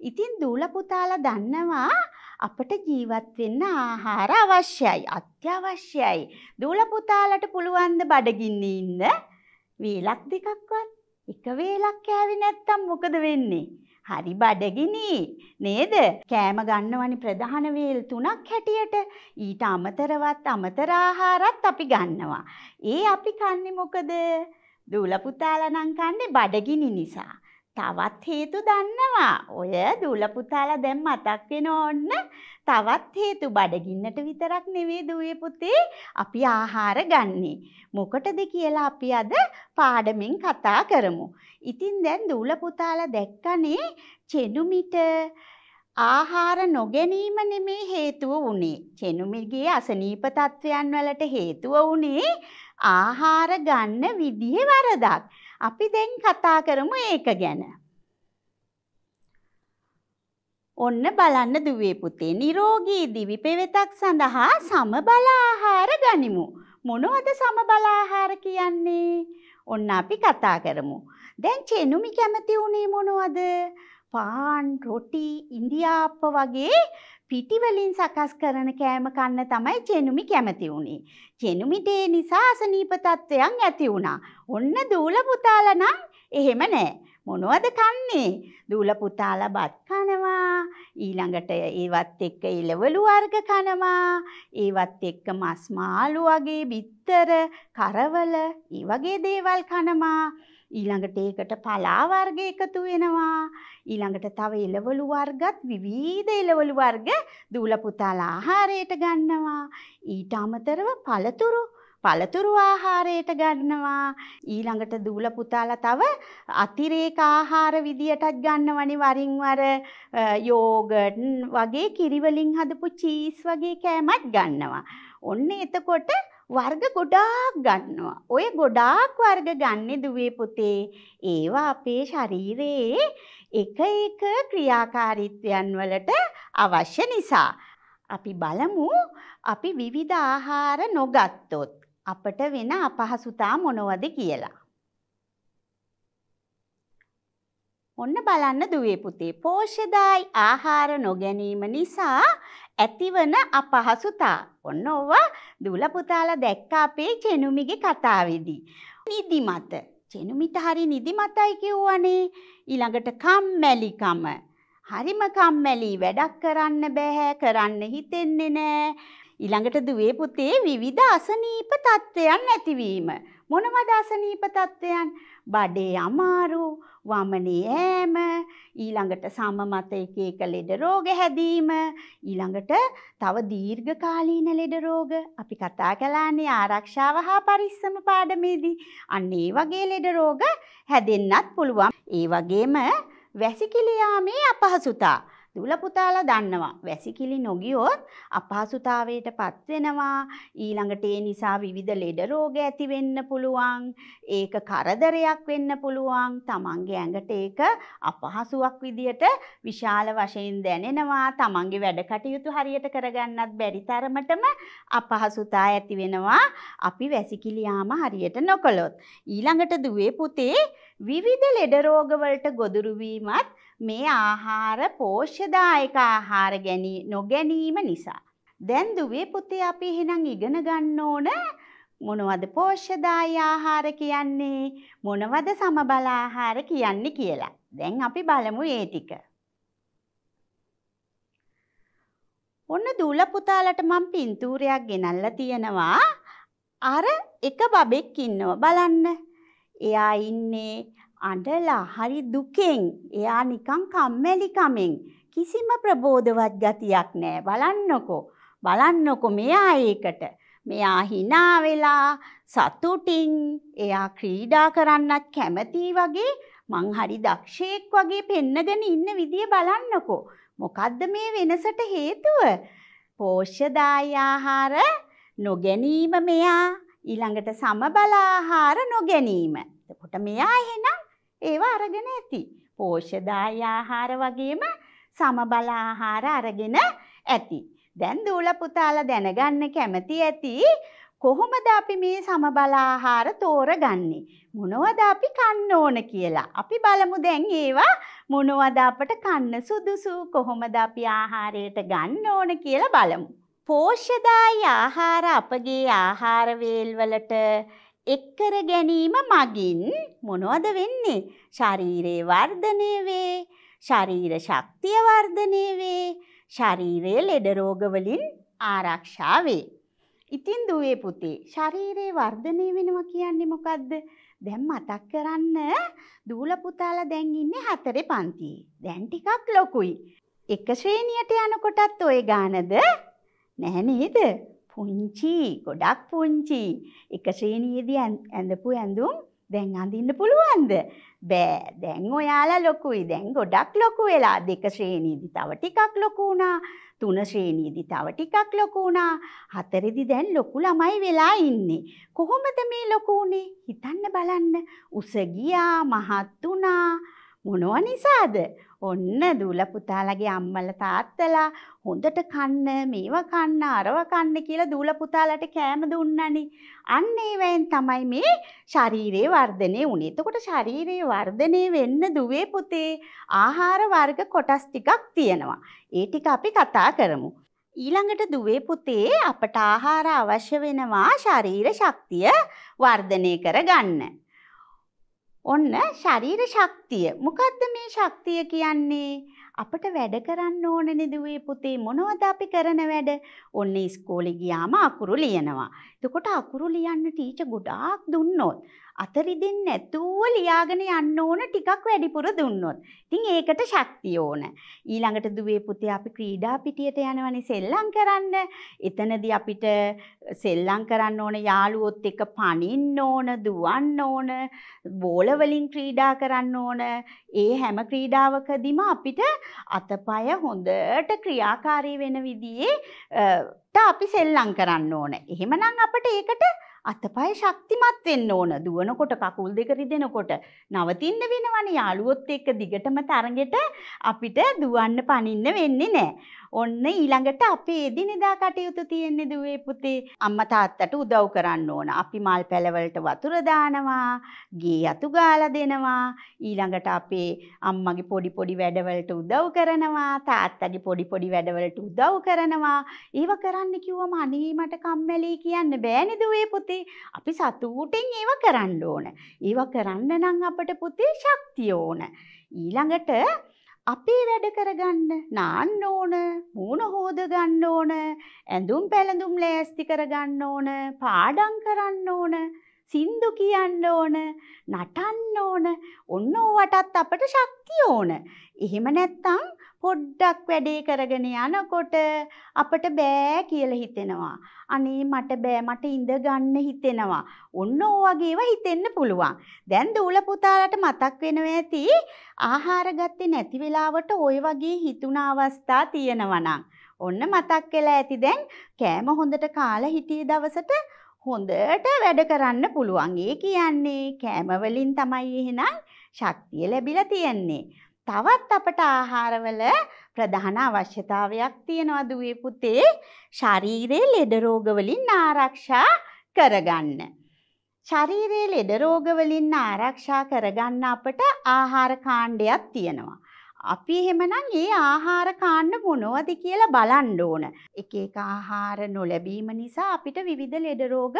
ඉතින් දූල පුතාලා දන්නවා අපට ජීවත් වෙන්න ආහාර අවශ්‍යයි අත්‍යවශ්‍යයි දූල පුතාලට පුළුවන් ද බඩගින්නේ ඉන්න වේලක් දෙකක්වත් එක වේලක් කෑවේ නැත්තම් මොකද වෙන්නේ හරි බඩගිනි නේද? කෑම ගන්නවනි ප්‍රධාන වේල් තුනක් හැටියට. ඊට අමතරවත් අමතර ආහාරත් අපි ගන්නවා. ඒ අපි කන්නේ මොකද? දූල පුතාලා නම් කන්නේ බඩගිනි නිසා. තවත් හේතු දන්නවා. ඔය දූල පුතාලා දැන් මතක් වෙන ඕන්න තවත් හේතු බඩගින්නට විතරක් නෙවෙයි දුවේ පුතේ අපි ආහාර ගන්නේ. මොකටද කියලා අපි අද පාඩමෙන් කතා කරමු. ඉතින් දැන් දූල පුතාලා දැක්කනේ චෙනුමිට ආහාර නොගැනීම නෙමේ හේතුව වුණේ. චෙනුමිගේ අසනීප තත්වයන් වලට හේතුව වුණේ ආහාර ගන්න විදිහේ වරදක්. අපි දැන් කතා කරමු ඒක ගැන. ඔන්න බලන්න දුවේ පුතේ නිරෝගී දිවි පෙවෙතක් සඳහා සමබලාහාර ගනිමු. මොනවද සමබලාහාර කියන්නේ? ඔන්න අපි කතා කරමු. දැන් චෙනුමි කැමති උනේ මොනවද? පාන්, රොටි, ඉන්දියාප්ප වගේ පිටිවලින් සකස් කරන කෑම කන්න තමයි චෙනුමි කැමති වුණේ. චෙනුමිට ඒ නිසා අසනීප තත්ත්වයන් ඇති වුණා. ඔන්න දූල පුතාලා නම් එහෙම නැහැ. මොනවද කන්නේ? දූල පුතාලා බත් කනවා. ඊළඟට ඒවත් එක්ක ඉලවලු වර්ග කනවා. ඒවත් එක්ක මස් මාළු වගේ බිත්තර, කරවල, ඒ වගේ දේවල් කනවා. ඊළඟට ඒකට පලා වර්ග එකතු වෙනවා. ඊළඟට තව එළවලු වර්ගත් විවිධ එළවලු වර්ග දූල පුතාලා ආහාරයට ගන්නවා. ඊට අමතරව පළතුරු පළතුරු ආහාරයට ගන්නවා ඊළඟට දූල පුතාලා තව අතිරේක ආහාර විදියටත් ගන්නවනේ වරින් වර යෝගට් වගේ කිරිවලින් හදපු චීස් වගේ කෑමත් ගන්නවා ඔන්න එතකොට වර්ග ගොඩාක් ගන්නවා ඔය ගොඩාක් වර්ග ගන්නේ දුවේ පුතේ ඒවා අපේ ශරීරයේ එක එක ක්‍රියාකාරීත්වයන් වලට අවශ්‍ය නිසා අපි බලමු අපි විවිධ ආහාර නොගත්තොත් අපට වෙන අපහසුතා මොනවද කියලා. ඔන්න බලන්න දුවේ පුතේ පෝෂ්‍යදායි ආහාර නොගැනීම නිසා ඇතිවන අපහසුතා. ඔන්න ඕවා දුල පුතාලා දැක්ක අපේ චෙනුමිගේ කතාවේදී. නිදිමත. චෙනුමිට හරි නිදිමතයි කිව්වනේ. ඊළඟට කම්මැලිකම. හරිම කම්මැලි වැඩක් කරන්න බෑ කරන්න හිතෙන්නේ නෑ. ඊළඟට දුවේ පුතේ විවිධ අසනීප තත්ත්වයන් ඇතිවීම. මොනවද අසනීප තත්ත්වයන්? බඩේ අමාරු, වමනේ ඈම, ඊළඟට සම මත එක එක ලෙඩ රෝග හැදීම, ඊළඟට තව දීර්ඝකාලීන ලෙඩ රෝග. අපි කතා කළානේ ආරක්ෂාව හා පරිස්සම පාඩමේදී. අන්න ඒ වගේ ලෙඩ රෝග හැදෙන්නත් පුළුවන්. ඒ වගේම වැසිකිළියාමේ අපහසුතා දුල පුතාලා දන්නවා වැසිකිලි නොගියොත් අපහසුතාවයට පත් වෙනවා ඊළඟට ඒ නිසා විවිධ ලෙඩ රෝග ඇති වෙන්න පුළුවන් ඒක කරදරයක් වෙන්න පුළුවන් තමන්ගේ ඇඟට ඒක අපහසුවක් විදියට විශාල වශයෙන් දැනෙනවා තමන්ගේ වැඩ කටයුතු හරියට කරගන්නත් බැරි තරමටම අපහසුතා ඇති වෙනවා අපි වැසිකිලියාම හරියට නොකළොත් ඊළඟට දුවේ පුතේ විවිධ ලෙඩ රෝගවලට ගොදුරු වීමත් මේ ආහාර පෝෂ්‍යදායක ආහාර ගැනී නොගැනීම නිසා. දැන් දුවේ පුතේ අපි එහෙනම් ඉගෙන ගන්න ඕන මොනවද පෝෂ්‍යදාය ආහාර කියන්නේ මොනවද සමබල ආහාර කියන්නේ කියලා. දැන් අපි බලමු ඒ ටික. ඔන්න දූල පුතාලට මම පින්තූරයක් ගෙනල්ලා තියෙනවා. අර එක බබෙක් ඉන්නවා බලන්න. එයා ඉන්නේ අඬලා හරි දුකෙන් එයා නිකන් කම්මැලි කමෙන් කිසිම ප්‍රබෝධවත් ගතියක් නැහැ බලන්නකෝ බලන්නකෝ මෙයා ඒකට මෙයා hina වෙලා සතුටින් එයා ක්‍රීඩා කරන්නත් කැමති වගේ මං හරි දක්ෂයෙක් වගේ පෙන්නගෙන ඉන්න විදිය බලන්නකෝ මොකද්ද මේ වෙනසට හේතුව පෝෂ්‍යදාය ආහාර නොගැනීම මෙයා ඊළඟට සමබල ආහාර නොගැනීම එතකොට මෙයා එහෙනම් ඒවා අරගෙන ඇති. පෝෂ්‍යදායී ආහාර වගේම සමබල ආහාර අරගෙන ඇති. දැන් දූල පුතාලා දැනගන්න කැමති ඇති කොහොමද අපි මේ සමබල ආහාර තෝරගන්නේ? මොනවද අපි කන්න ඕන කියලා. අපි බලමු දැන් ඒවා මොනවද අපට කන්න සුදුසු? කොහොමද අපි ආහාරයට ගන්න ඕන කියලා බලමු. පෝෂ්‍යදායී ආහාර අපගේ ආහාර වේල්වලට එක්කර ගැනීම මගින් මොනවද වෙන්නේ? ශරීරයේ වර්ධනය වේ. ශරීර ශක්තිය වර්ධනය වේ. ශරීරයේ ලෙඩ රෝග වලින් ආරක්ෂා වේ. ඉතින් දුවේ පුතේ ශරීරයේ වර්ධනය වෙනවා කියන්නේ මොකද්ද? දැන් මතක් කරන්න දූල පුතාලා දැන් ඉන්නේ හතරේ පන්තියේ. දැන් ටිකක් ලොකුයි. එක ශ්‍රේණියට යනකොටත් ওই ගානද? නැහැ නේද? පුංචි ගොඩක් පුංචි එක ශ්‍රේණියේදී ඇඳපු ඇඳුම් දැන් අඳින්න පුළුවන්ද බෑ දැන් ඔයාලා ලොකුයි දැන් ගොඩක් ලොකු වෙලා දෙක ශ්‍රේණියේදී තව ටිකක් ලොකු වුණා තුන ශ්‍රේණියේදී තව ටිකක් ලොකු වුණා හතරෙදි දැන් ලොකු ළමයි වෙලා ඉන්නේ කොහොමද මේ ලොකු උනේ හිතන්න බලන්න උස ගියා මහත් වුණා මොනව නිසාද? ඔන්න දුල පුතාලගේ අම්මලා තාත්තලා හොඳට කන්න, මේව කන්න, අරව කන්න කියලා දුල පුතාලට කෑම දුන්නනි. අන්න ඒවෙන් තමයි මේ ශරීරයේ වර්ධනය වුනේ. එතකොට ශරීරයේ වර්ධනය වෙන්න දුවේ පුතේ ආහාර වර්ග කොටස් ටිකක් තියෙනවා. ඒ ටික අපි කතා කරමු. ඊළඟට දුවේ පුතේ අපට ආහාර අවශ්‍ය වෙනවා ශරීර ශක්තිය වර්ධනය කරගන්න. ඔන්න ශරීර ශක්තිය. මොකද්ද මේ ශක්තිය කියන්නේ? අපිට වැඩ කරන්න ඕනේ නේද පුතේ මොනවද අපි කරන වැඩ? ඔන්න ඉස්කෝලේ ගියාම අකුරු ලියනවා. එතකොට අකුරු ලියන්න ටීචර් ගොඩාක් දුන්නොත් අතරිදින් නැතුව ලියාගෙන යන්න ඕන ටිකක් වැඩිපුර දුන්නොත්. ඉතින් ඒකට ශක්තිය ඕන. ඊළඟට දුවේ පුතේ අපි ක්‍රීඩා පිටියට යනවනේ සෙල්ලම් කරන්න. එතනදී අපිට සෙල්ලම් කරන්න ඕන යාළුවොත් එක්ක පනින්න ඕන, දුවන්න ඕන, බෝල වලින් ක්‍රීඩා කරන්න ඕන. ඒ හැම ක්‍රීඩාවකදීම අපිට අතපය හොඳට ක්‍රියාකාරී වෙන විදිහේ ඇත්ත අපි සෙල්ලම් කරන්න ඕන. එහෙමනම් අපිට ඒකට අතපය ශක්තිමත් වෙන්න ඕන. දුවනකොට කකුල් දෙක රිදෙනකොට නවතින්න වෙනවනේ. යාළුවොත් එක්ක දිගටම තරඟෙට අපිට දුවන්න පනින්න වෙන්නේ නැහැ. ඔන්න ඊළඟට අපේ එදිනෙදා කටයුතු තියෙන්නේ දුවේ පුතේ. අම්මා තාත්තට උදව් කරන්න ඕන. අපි මල් පැලවලට වතුර දානවා, ගේ අතු ගාලා දෙනවා. ඊළඟට අපේ අම්මගේ පොඩි පොඩි වැඩවලට උදව් කරනවා, තාත්තගේ පොඩි පොඩි වැඩවලට උදව් කරනවා. ඒව කරන්න කිව්වම අනේ මට කම්මැලි කියන්න බෑනේ දුවේ පුතේ. අපි සතුටින් ඒව කරන්න ඕන. ඒව කරන්න නම් අපට පුතේ ශක්තිය ඕන. ඊළඟට අපේ වැඩ කරගන්න නාන්න ඕන මූණ හෝද ගන්න ඕන ඇඳුම් පැළඳුම් ලෑස්ති කරගන්න ඕන පාඩම් කරන්න ඕන සින්දු කියන්න ඕන, නටන්න ඕන, ඔන්න ඕවටත් අපට ශක්තිය ඕන. එහෙම නැත්තම් පොඩ්ඩක් වැඩේ කරගෙන යනකොට අපට බෑ කියලා හිතෙනවා. අනේ මට බෑ මට ඉඳ ගන්න හිතෙනවා. ඔන්න ඕවගේව හිතෙන්න පුළුවන්. දැන් දූල පුතාලට මතක් වෙනවා ඇති ආහාර ගත්තේ නැති වෙලාවට ওই වගේ හිතුණ අවස්ථා තියෙනවා නම්. ඔන්න මතක් වෙලා ඇති දැන් කෑම හොඳට කාලා හිටියේ දවසට හොඳට වැඩ කරන්න පුළුවන්. ඒ කියන්නේ කෑම වලින් තමයි එහෙනම් ශක්තිය ලැබිලා තියෙන්නේ. තවත් අපට ආහාරවල ප්‍රධාන අවශ්‍යතාවයක් තියෙනවා දුවේ පුතේ ශරීරයේ ලෙඩ රෝග වලින් ආරක්ෂා කරගන්න. ශරීරයේ ලෙඩ රෝග වලින් ආරක්ෂා කරගන්න අපට ආහාර කාණ්ඩයක් තියෙනවා. අපි එහෙමනම් ඒ ආහාර කාන්න මොනවද කියලා බලන්න ඕන. එක එක ආහාර නොලැබීම නිසා අපිට විවිධ ලෙඩ රෝග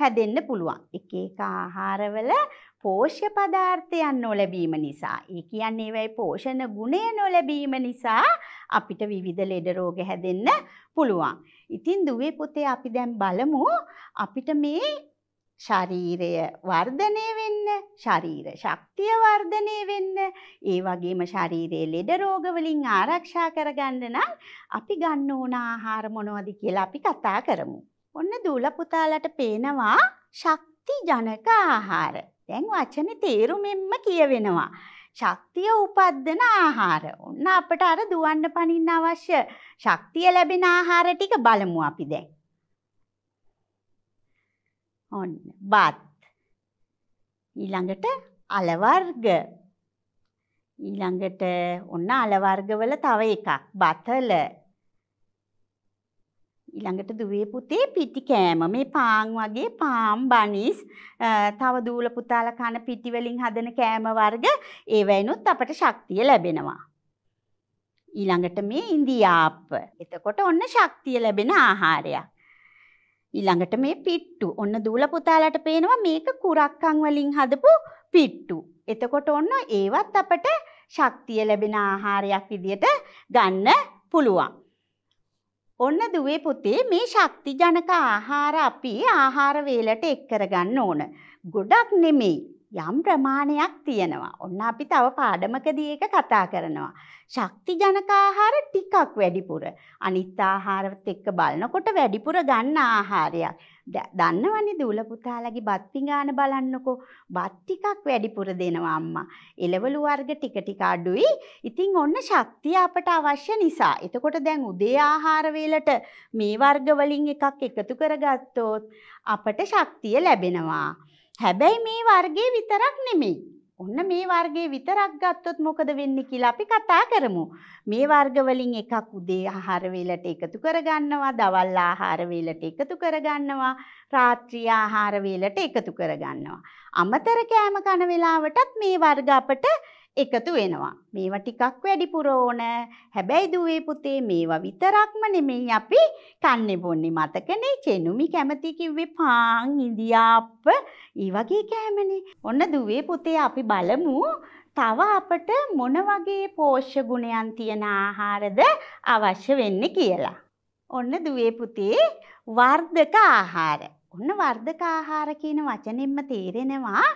හැදෙන්න පුළුවන්. එක එක ආහාරවල පෝෂ්‍ය පදාර්ථයන් නොලැබීම නිසා, ඒ කියන්නේ ඒවයි පෝෂණ ගුණය නොලැබීම නිසා අපිට විවිධ ලෙඩ රෝග හැදෙන්න පුළුවන්. ඉතින් දුවේ පුතේ අපි දැන් බලමු අපිට මේ ශරීරය වර්ධනය වෙන්න ශරීර ශක්තිය වර්ධනය වෙන්න ඒ වගේම ශරීරයේ ලෙඩ රෝග වලින් ආරක්ෂා කරගන්න නම් අපි ගන්න ඕන ආහාර මොනවද කියලා අපි කතා කරමු. ඔන්න දූල පුතාලට පේනවා ශක්ති ජනක ආහාර. දැන් වචනේ තේරුමෙන්ම කියවෙනවා. ශක්තිය උපද්දන ආහාර. ඔන්න අපට අර දුවන්න පනින්න අවශ්‍ය ශක්තිය ලැබෙන ආහාර ටික බලමු අපි දැන්. ඔන්න බත්. ඊළඟට අල වර්ග. ඊළඟට ඔන්න අල වර්ගවල තව එකක් බතල. ඊළඟට දුවේ පුතේ පිටි කෑම මේ පාන් වගේ පාම් බනිස් තව දූල පුතාලා කන පිටි වලින් හදන කෑම වර්ග ඒවයිනොත් අපට ශක්තිය ලැබෙනවා. ඊළඟට මේ ඉන්දියාප්ප. එතකොට ඔන්න ශක්තිය ලැබෙන ආහාරයක්. ඊළඟට මේ පිට්ටු. ඔන්න දූල පුතාලට පේනවා මේක කුරක්කන් වලින් හදපු පිට්ටු. එතකොට ඔන්න ඒවත් අපට ශක්තිය ලැබෙන ආහාරයක් විදියට ගන්න පුළුවන්. ඔන්න දුවේ පුතේ මේ ශක්ති ජනක ආහාර අපි ආහාර වේලට එක් කරගන්න ඕන. ගොඩක් නෙමෙයි. යම් ප්‍රමාණයක් තියෙනවා. ඔන්න අපි තව පාඩමකදී ඒක කතා කරනවා. ශක්ති ජනක ආහාර ටිකක් වැඩිපුර. අනිත් ආහාරත් එක්ක බලනකොට වැඩිපුර ගන්න ආහාරයක්. දන්නවනේ දූල පුතාලගේ බත් පිඟාන බලන්නකෝ. බත් ටිකක් වැඩිපුර දෙනවා අම්මා. එළවලු වර්ග ටික ටික අඩුයි. ඉතින් ඔන්න ශක්තිය අපට අවශ්‍ය නිසා. එතකොට දැන් උදේ ආහාර වේලට මේ වර්ග වලින් එකක් එකතු කරගත්තොත් අපට ශක්තිය ලැබෙනවා. හැබැයි මේ වර්ගයේ විතරක් නෙමෙයි. ඔන්න මේ වර්ගයේ විතරක් ගත්තොත් මොකද වෙන්නේ කියලා අපි කතා කරමු. මේ වර්ග වලින් එකක් උදේ ආහාර වේලට එකතු කරගන්නවා, දවල් ආහාර වේලට එකතු කරගන්නවා, රාත්‍රී ආහාර වේලට එකතු කරගන්නවා. අමතර කෑම කන වෙලාවටත් මේ වර්ග අපට එකතු වෙනවා. මේවා ටිකක් වැඩිපුර ඕන. හැබැයි දුවේ පුතේ මේවා විතරක්ම නෙමෙයි අපි කන්නේ බොන්නේ මතකනේ චෙනුමි කැමති කිව්වේ පාන් ඉන්දියාප්ප ඊ වගේ කෑමනේ. ඔන්න දුවේ පුතේ අපි බලමු තව අපට මොන වගේ පෝෂ්‍ය ගුණයන් තියෙන ආහාරද අවශ්‍ය වෙන්නේ කියලා. ඔන්න දුවේ පුතේ වර්ධක ආහාර. ඔන්න වර්ධක ආහාර කියන වචනෙන්ම තේරෙනවා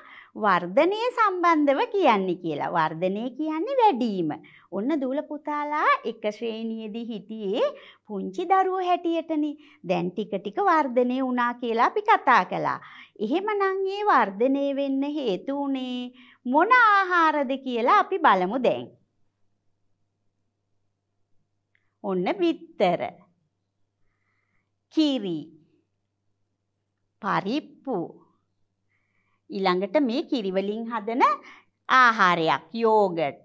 වර්ධනය සම්බන්ධව කියන්නේ කියලා. වර්ධනය කියන්නේ වැඩිම. ඔන්න දූල පුතාලා එක ශ්‍රේණියේදී හිටියේ පුංචි දරුවෝ හැටියටනේ. දැන් ටික ටික වර්ධනය වුණා කියලා අපි කතා කළා. එහෙමනම් ඒ වර්ධනය වෙන්න හේතු උනේ මොන ආහාරද කියලා අපි බලමු දැන්. ඔන්න බිත්තර. කිරි. පරිප්පු ඊළඟට මේ කිරිවලින් හදන ආහාරයක් යෝගට්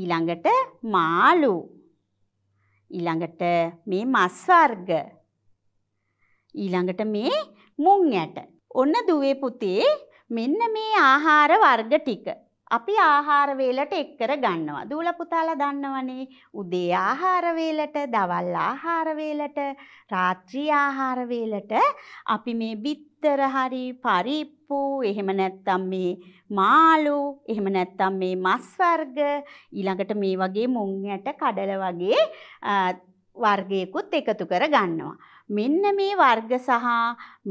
ඊළඟට මාළු ඊළඟට මේ මස් වර්ග ඊළඟට මේ මුං ඇට ඔන්න දුවේ පුතේ මෙන්න මේ ආහාර වර්ග ටික අපි ආහාර වේලට එක් කර ගන්නවා. දූල පුතාලා දන්නවනේ උදේ ආහාර වේලට, දවල් ආහාර වේලට, රාත්‍රී ආහාර වේලට අපි මේ බිත්තර හරි පරිප්පු, එහෙම නැත්නම් මේ මාළු, එහෙම නැත්නම් මේ මස් වර්ග, ඊළඟට මේ වගේ මුං යට කඩල වගේ වර්ගයකුත් එකතු කර ගන්නවා. මෙන්න මේ වර්ග සහ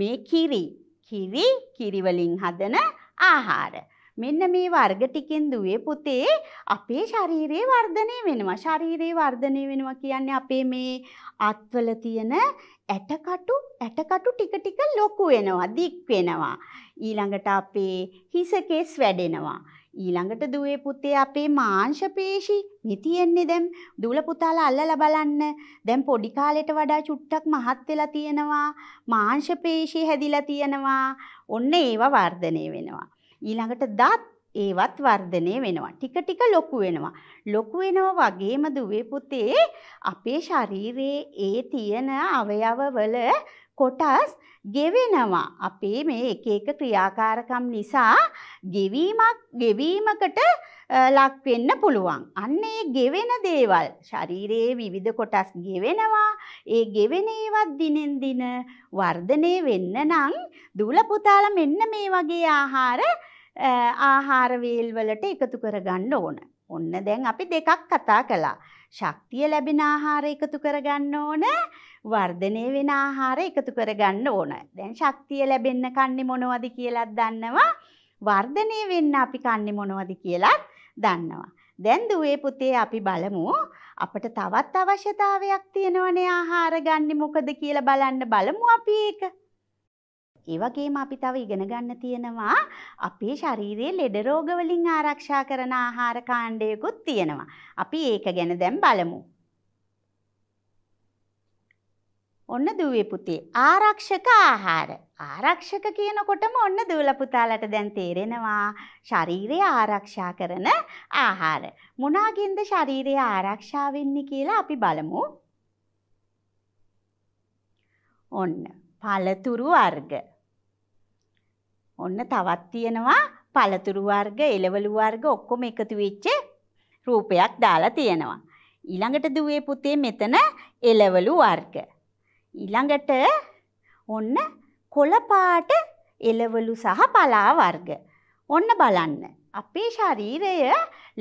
මේ කිරි, කිරි, කිරි වලින් හදන ආහාර මෙන්න මේ වර්ග ටිකෙන් දුවේ පුතේ අපේ ශරීරයේ වර්ධනය වෙනවා. ශරීරයේ වර්ධනය වෙනවා කියන්නේ අපේ මේ අත්වල තියෙන ඇටකටු ඇටකටු ටික ටික ලොකු වෙනවා, දික් වෙනවා. ඊළඟට අපේ හිස කෙස් වැඩෙනවා. ඊළඟට දුවේ පුතේ අපේ මාංශ පේශි මේ තියෙන්නේ දැන් දුවල පුතාලා අල්ලලා බලන්න දැන් පොඩි කාලේට වඩා චුට්ටක් මහත් වෙලා තියෙනවා මාංශ පේශි හැදිලා තියෙනවා ඔන්න ඒවා වර්ධනය වෙනවා ඊළඟට දත් ඒවත් වර්ධනය වෙනවා. ටික ටික ලොකු වෙනවා. ලොකු වෙනවා වගේම දුවේ පුතේ අපේ ශරීරයේ ඒ තියෙන අවයවවල කොටස් ගෙවෙනවා. අපේ මේ එක එක ක්‍රියාකාරකම් නිසා ගෙවීමක් ගෙවීමකට ලක් වෙන්න පුළුවන්. අන්න ඒ ගෙවෙන දේවල් ශරීරයේ විවිධ කොටස් ගෙවෙනවා. ඒ ගෙවෙන ඒවත් දිනෙන් දින වර්ධනය වෙන්න නම් දූල පුතාලා මෙන්න මේ වගේ ආහාර ආහාර වේල් වලට එකතු කරගන්න ඕන. ඔන්න දැන් අපි දෙකක් කතා කළා. ශක්තිය ලැබෙන ආහාර එකතු කරගන්න ඕන. වර්ධනය වෙන ආහාර එකතු කරගන්න ඕන. දැන් ශක්තිය ලැබෙන්න කන්නේ මොනවද කියලාත් දන්නවා. වර්ධනය වෙන්න අපි කන්නේ මොනවද කියලාත් දන්නවා. දැන් දුවේ පුතේ අපි බලමු අපට තවත් අවශ්‍යතාවයක් තියෙනවනේ ආහාර ගන්න මොකද කියලා බලන්න බලමු අපි ඒක. ඒ වගේම අපි තව ඉගෙන ගන්න තියෙනවා අපේ ශරීරයේ ලෙඩ රෝග වලින් ආරක්ෂා කරන ආහාර කාණ්ඩයකුත් තියෙනවා. අපි ඒක ගැන දැන් බලමු. ඔන්න දුවේ පුතේ ආරක්ෂක ආහාර. ආරක්ෂක කියනකොටම ඔන්න දූල පුතාලට දැන් තේරෙනවා ශරීරය ආරක්ෂා කරන ආහාර. මොනාගෙන්ද ශරීරය ආරක්ෂා වෙන්නේ කියලා අපි බලමු. ඔන්න පළතුරු වර්ග. ඔන්න තවත් තියෙනවා පළතුරු වර්ග, එළවලු වර්ග ඔක්කොම එකතු වෙච්ච රූපයක් දාලා තියෙනවා. ඊළඟට දුවේ පුතේ මෙතන එළවලු වර්ග. ඊළඟට ඔන්න කොළපාට එළවලු සහ පලා වර්ග. ඔන්න බලන්න. අපේ ශරීරය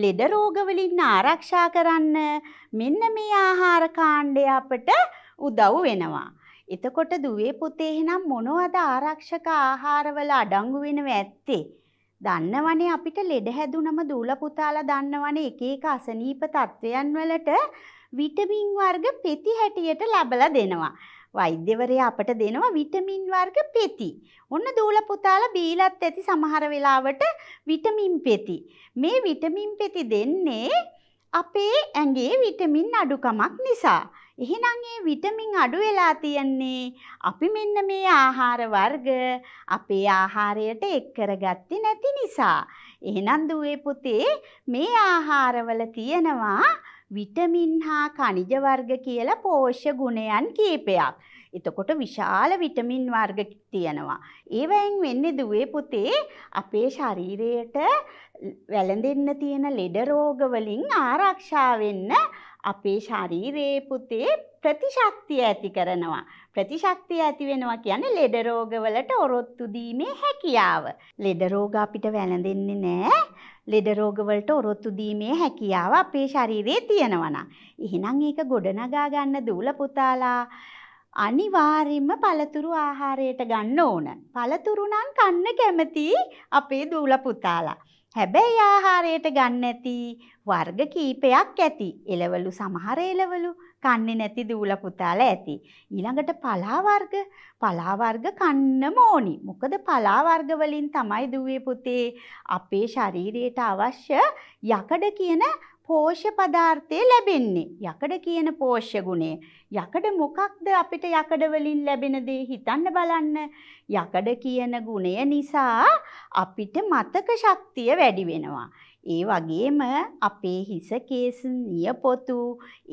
ලෙඩ රෝගවලින් ආරක්ෂා කරන්න මෙන්න මේ ආහාර කාණ්ඩය අපට උදව් වෙනවා. එතකොට දුවේ පුතේ එහෙනම් මොනවද ආරක්ෂක ආහාරවල අඩංගු වෙනව ඇත්තේ? දන්නවනේ අපිට ලෙඩ හැදුනම දූල පුතාලා දන්නවනේ එක එක අසනීප තත්වයන් වලට විටමින් වර්ග පෙති හැටියට ලැබලා දෙනවා. වෛද්‍යවරයා අපට දෙනවා විටමින් වර්ග පෙති. ඔන්න දූල පුතාලා බීලත් ඇති සමහර වෙලාවට විටමින් පෙති. මේ විටමින් පෙති දෙන්නේ අපේ ඇඟේ විටමින් අඩුකමක් නිසා. එහෙනම් මේ විටමින් අඩු වෙලා තියන්නේ අපි මෙන්න මේ ආහාර වර්ග අපේ ආහාරයට එක් කරගත්තේ නැති නිසා. එහෙනම් දුවේ පුතේ මේ ආහාරවල තියෙනවා විටමින් හා කනිජ වර්ග කියලා පෝෂ්‍ය ගුණයන් කීපයක්. එතකොට විශාල විටමින් වර්ග තියෙනවා. ඒවයින් වෙන්නේ දුවේ පුතේ අපේ ශරීරයට වැළඳෙන්න තියෙන ලෙඩ රෝග වලින් ආරක්ෂා වෙන්න අපේ ශරීරයේ පුතේ ප්‍රතිශක්තිය ඇති කරනවා. ප්‍රතිශක්තිය ඇති වෙනවා කියන්නේ ලෙඩ රෝගවලට ඔරොත්තු දීමේ හැකියාව. ලෙඩ රෝග අපිට වැළඳෙන්නේ නැහැ. ලෙඩ රෝගවලට ඔරොත්තු දීමේ හැකියාව අපේ ශරීරයේ තියෙනවා නම් එහෙනම් ඒක ගොඩනගා ගන්න දූල පුතාලා අනිවාර්යයෙන්ම පළතුරු ආහාරයට ගන්න ඕන. පළතුරු නම් කන්න කැමති අපේ දූල පුතාලා. හැබැයි ආහාරයට ගන්න ඇති වර්ග කීපයක් ඇති. එළවලු සමහර එළවලු කන්නේ නැති දූල පුතාලා ඇති. ඊළඟට පලා වර්ග පලා වර්ග කන්නම ඕනි. මොකද පලා වර්ග වලින් තමයි දුවේ පුතේ අපේ ශරීරයට අවශ්‍ය යකඩ කියන පෝෂ්‍ය පදාර්ථය ලැබෙන්නේ. යකඩ කියන පෝෂ්‍ය ගුණය. යකඩ මොකක්ද අපිට යකඩ වලින් ලැබෙන දේ හිතන්න බලන්න. යකඩ කියන ගුණය නිසා අපිට මතක ශක්තිය වැඩි වෙනවා. ඒ වගේම අපේ හිස කේස් නියපොතු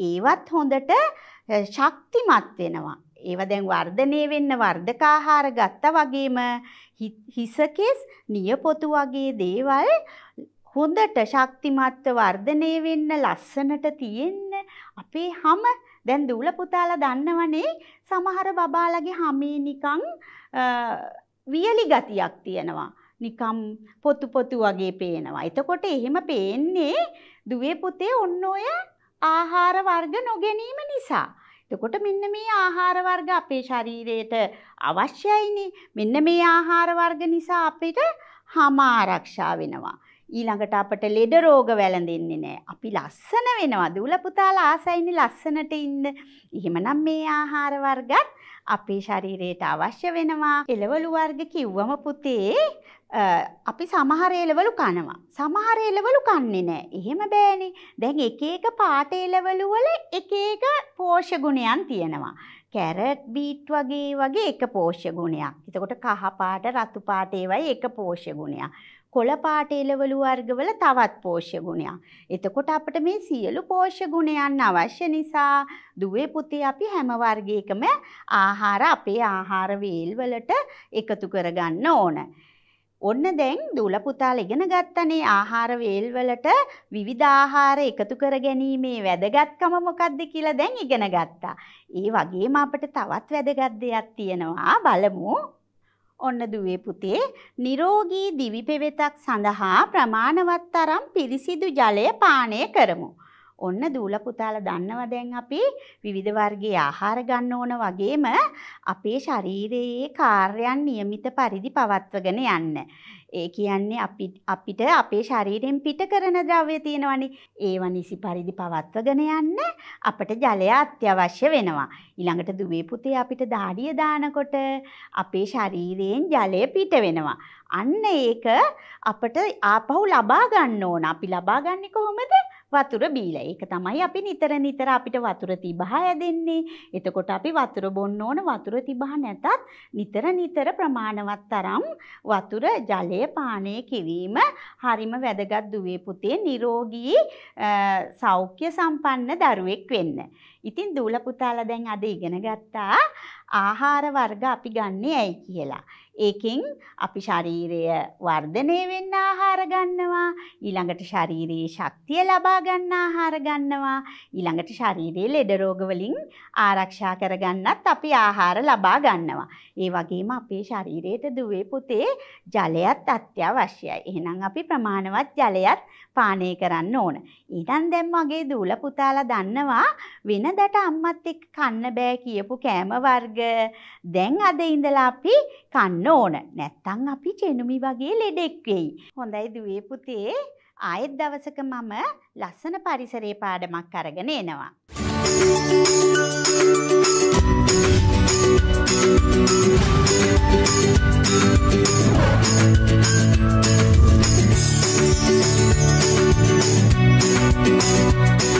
ඒවත් හොඳට ශක්තිමත් වෙනවා. ඒව දැන් වර්ධනය වෙන්න වර්ධකාහාර ගත්තා වගේම හිසකෙස් නියපොතු වගේ දේවල් හොඳට ශක්තිමත්ව වර්ධනය වෙන්න ලස්සනට තියෙන්න අපේ හැම දැන් දූල පුතාලා දන්නවනේ සමහර බබාලගේ හැමේ නිකන් වියලි ගතියක් තියෙනවා. නිකම් පොතු පොතු වගේ පේනවා. එතකොට එහෙම පේන්නේ දුවේ පුතේ ඔන්න ඔය ආහාර වර්ග නොගැනීම නිසා. එතකොට මෙන්න මේ ආහාර වර්ග අපේ ශරීරයට අවශ්‍යයිනේ. මෙන්න මේ ආහාර වර්ග නිසා අපිට හම ආරක්ෂා වෙනවා. ඊළඟට අපට ලෙඩ රෝග වැළඳෙන්නේ නැහැ. අපි ලස්සන වෙනවා. දුවල පුතාලා ආසයිනේ ලස්සනට ඉන්න. එහෙමනම් මේ ආහාර වර්ගත් අපේ ශරීරයට අවශ්‍ය වෙනවා. එළවලු වර්ග කිව්වම පුතේ අපි සමහරේලවලු කනවා. සමහරේලවලු කන්නේ නෑ. එහෙම බෑනේ. දැන් එක එක පාටේලවලු වල එක එක පෝෂ්‍ය ගුණයන් තියෙනවා. කැරට් බීට් වගේ වගේ එක පෝෂ්‍ය ගුණයක්. එතකොට කහ පාට, රතු පාට ඒවයි එක පෝෂ්‍ය ගුණයක්. කොළ පාට එළවලු වර්ගවල තවත් පෝෂ්‍ය ගුණයක්. එතකොට අපිට මේ සියලු පෝෂ්‍ය ගුණයන් අවශ්‍ය නිසා දුවේ පුතේ අපි හැම වර්ගයකම ආහාර අපේ ආහාර වේල් වලට එකතු කරගන්න ඕන. ඔන්න දැන් දුල පුතාලා ඉගෙන ගත්තනේ ආහාර වේල් වලට විවිධ ආහාර එකතු කර ගැනීමේ වැදගත්කම මොකක්ද කියලා දැන් ඉගෙන ගත්තා. ඒ වගේම අපිට තවත් වැදගත් දෙයක් තියෙනවා බලමු. ඔන්න දුවේ පුතේ නිරෝගී දිවි පෙවෙතක් සඳහා ප්‍රමාණවත් තරම් පිරිසිදු ජලය පානය කරමු. ඔන්න දූල පුතාලා දන්නවා දැන් අපි විවිධ වර්ගයේ ආහාර ගන්න ඕන වගේම අපේ ශරීරයේ කාර්යයන් નિયમિત පරිදි පවත්වගෙන යන්න. ඒ කියන්නේ අපි අපිට අපේ ශරීරයෙන් පිට කරන ද්‍රව්‍ය තියෙනවනේ. ඒව නිසි පරිදි පවත්වගෙන යන්න අපට ජලය අත්‍යවශ්‍ය වෙනවා. ඊළඟට දුවේ පුතේ අපිට දාඩිය දානකොට අපේ ශරීරයෙන් ජලය පිට වෙනවා. අන්න ඒක අපට ආපහු ලබා ගන්න ඕන. අපි ලබා ගන්නේ කොහොමද? වතුර බීලා. ඒක තමයි අපි නිතර නිතර අපිට වතුර තිබහා යදෙන්නේ. එතකොට අපි වතුර බොන්න ඕන වතුර තිබහා නැතත් නිතර නිතර ප්‍රමාණවත් තරම් වතුර ජලය පානය කිරීම හරිම වැදගත් දුවේ පුතේ නිරෝගී සෞඛ්‍ය සම්පන්න දරුවෙක් වෙන්න. ඉතින් දූල පුතාලා දැන් අද ඉගෙන ගත්තා ආහාර වර්ග අපි ගන්නෙ ඇයි කියලා. ඒකෙන් අපි ශරීරය වර්ධනය වෙන්න ආහාර ගන්නවා, ඊළඟට ශාරීරියේ ශක්තිය ලබා ගන්න ආහාර ගන්නවා, ඊළඟට ශරීරයේ ලෙඩ රෝග වලින් ආරක්ෂා කරගන්නත් අපි ආහාර ලබා ගන්නවා. ඒ වගේම අපේ ශරීරයට දුවේ පුතේ ජලයත් අත්‍යවශ්‍යයි. එහෙනම් අපි ප්‍රමාණවත් ජලයත් පානය කරන්න ඕන. ඊටන් දැන් මගේ දූල පුතාලා දන්නවා වෙන දට අම්මත් එක්ක කන්න බෑ කියපු කෑම වර්ග දැන් අද ඉඳලා අපි කන්න ඕන. නැත්තම් අපි චෙනුමි වගේ ලෙඩෙක් වෙයි. හොඳයි දුවේ පුතේ. ආයෙත් දවසක මම ලස්සන පරිසරයේ පාඩමක් අරගෙන එනවා. Thank you.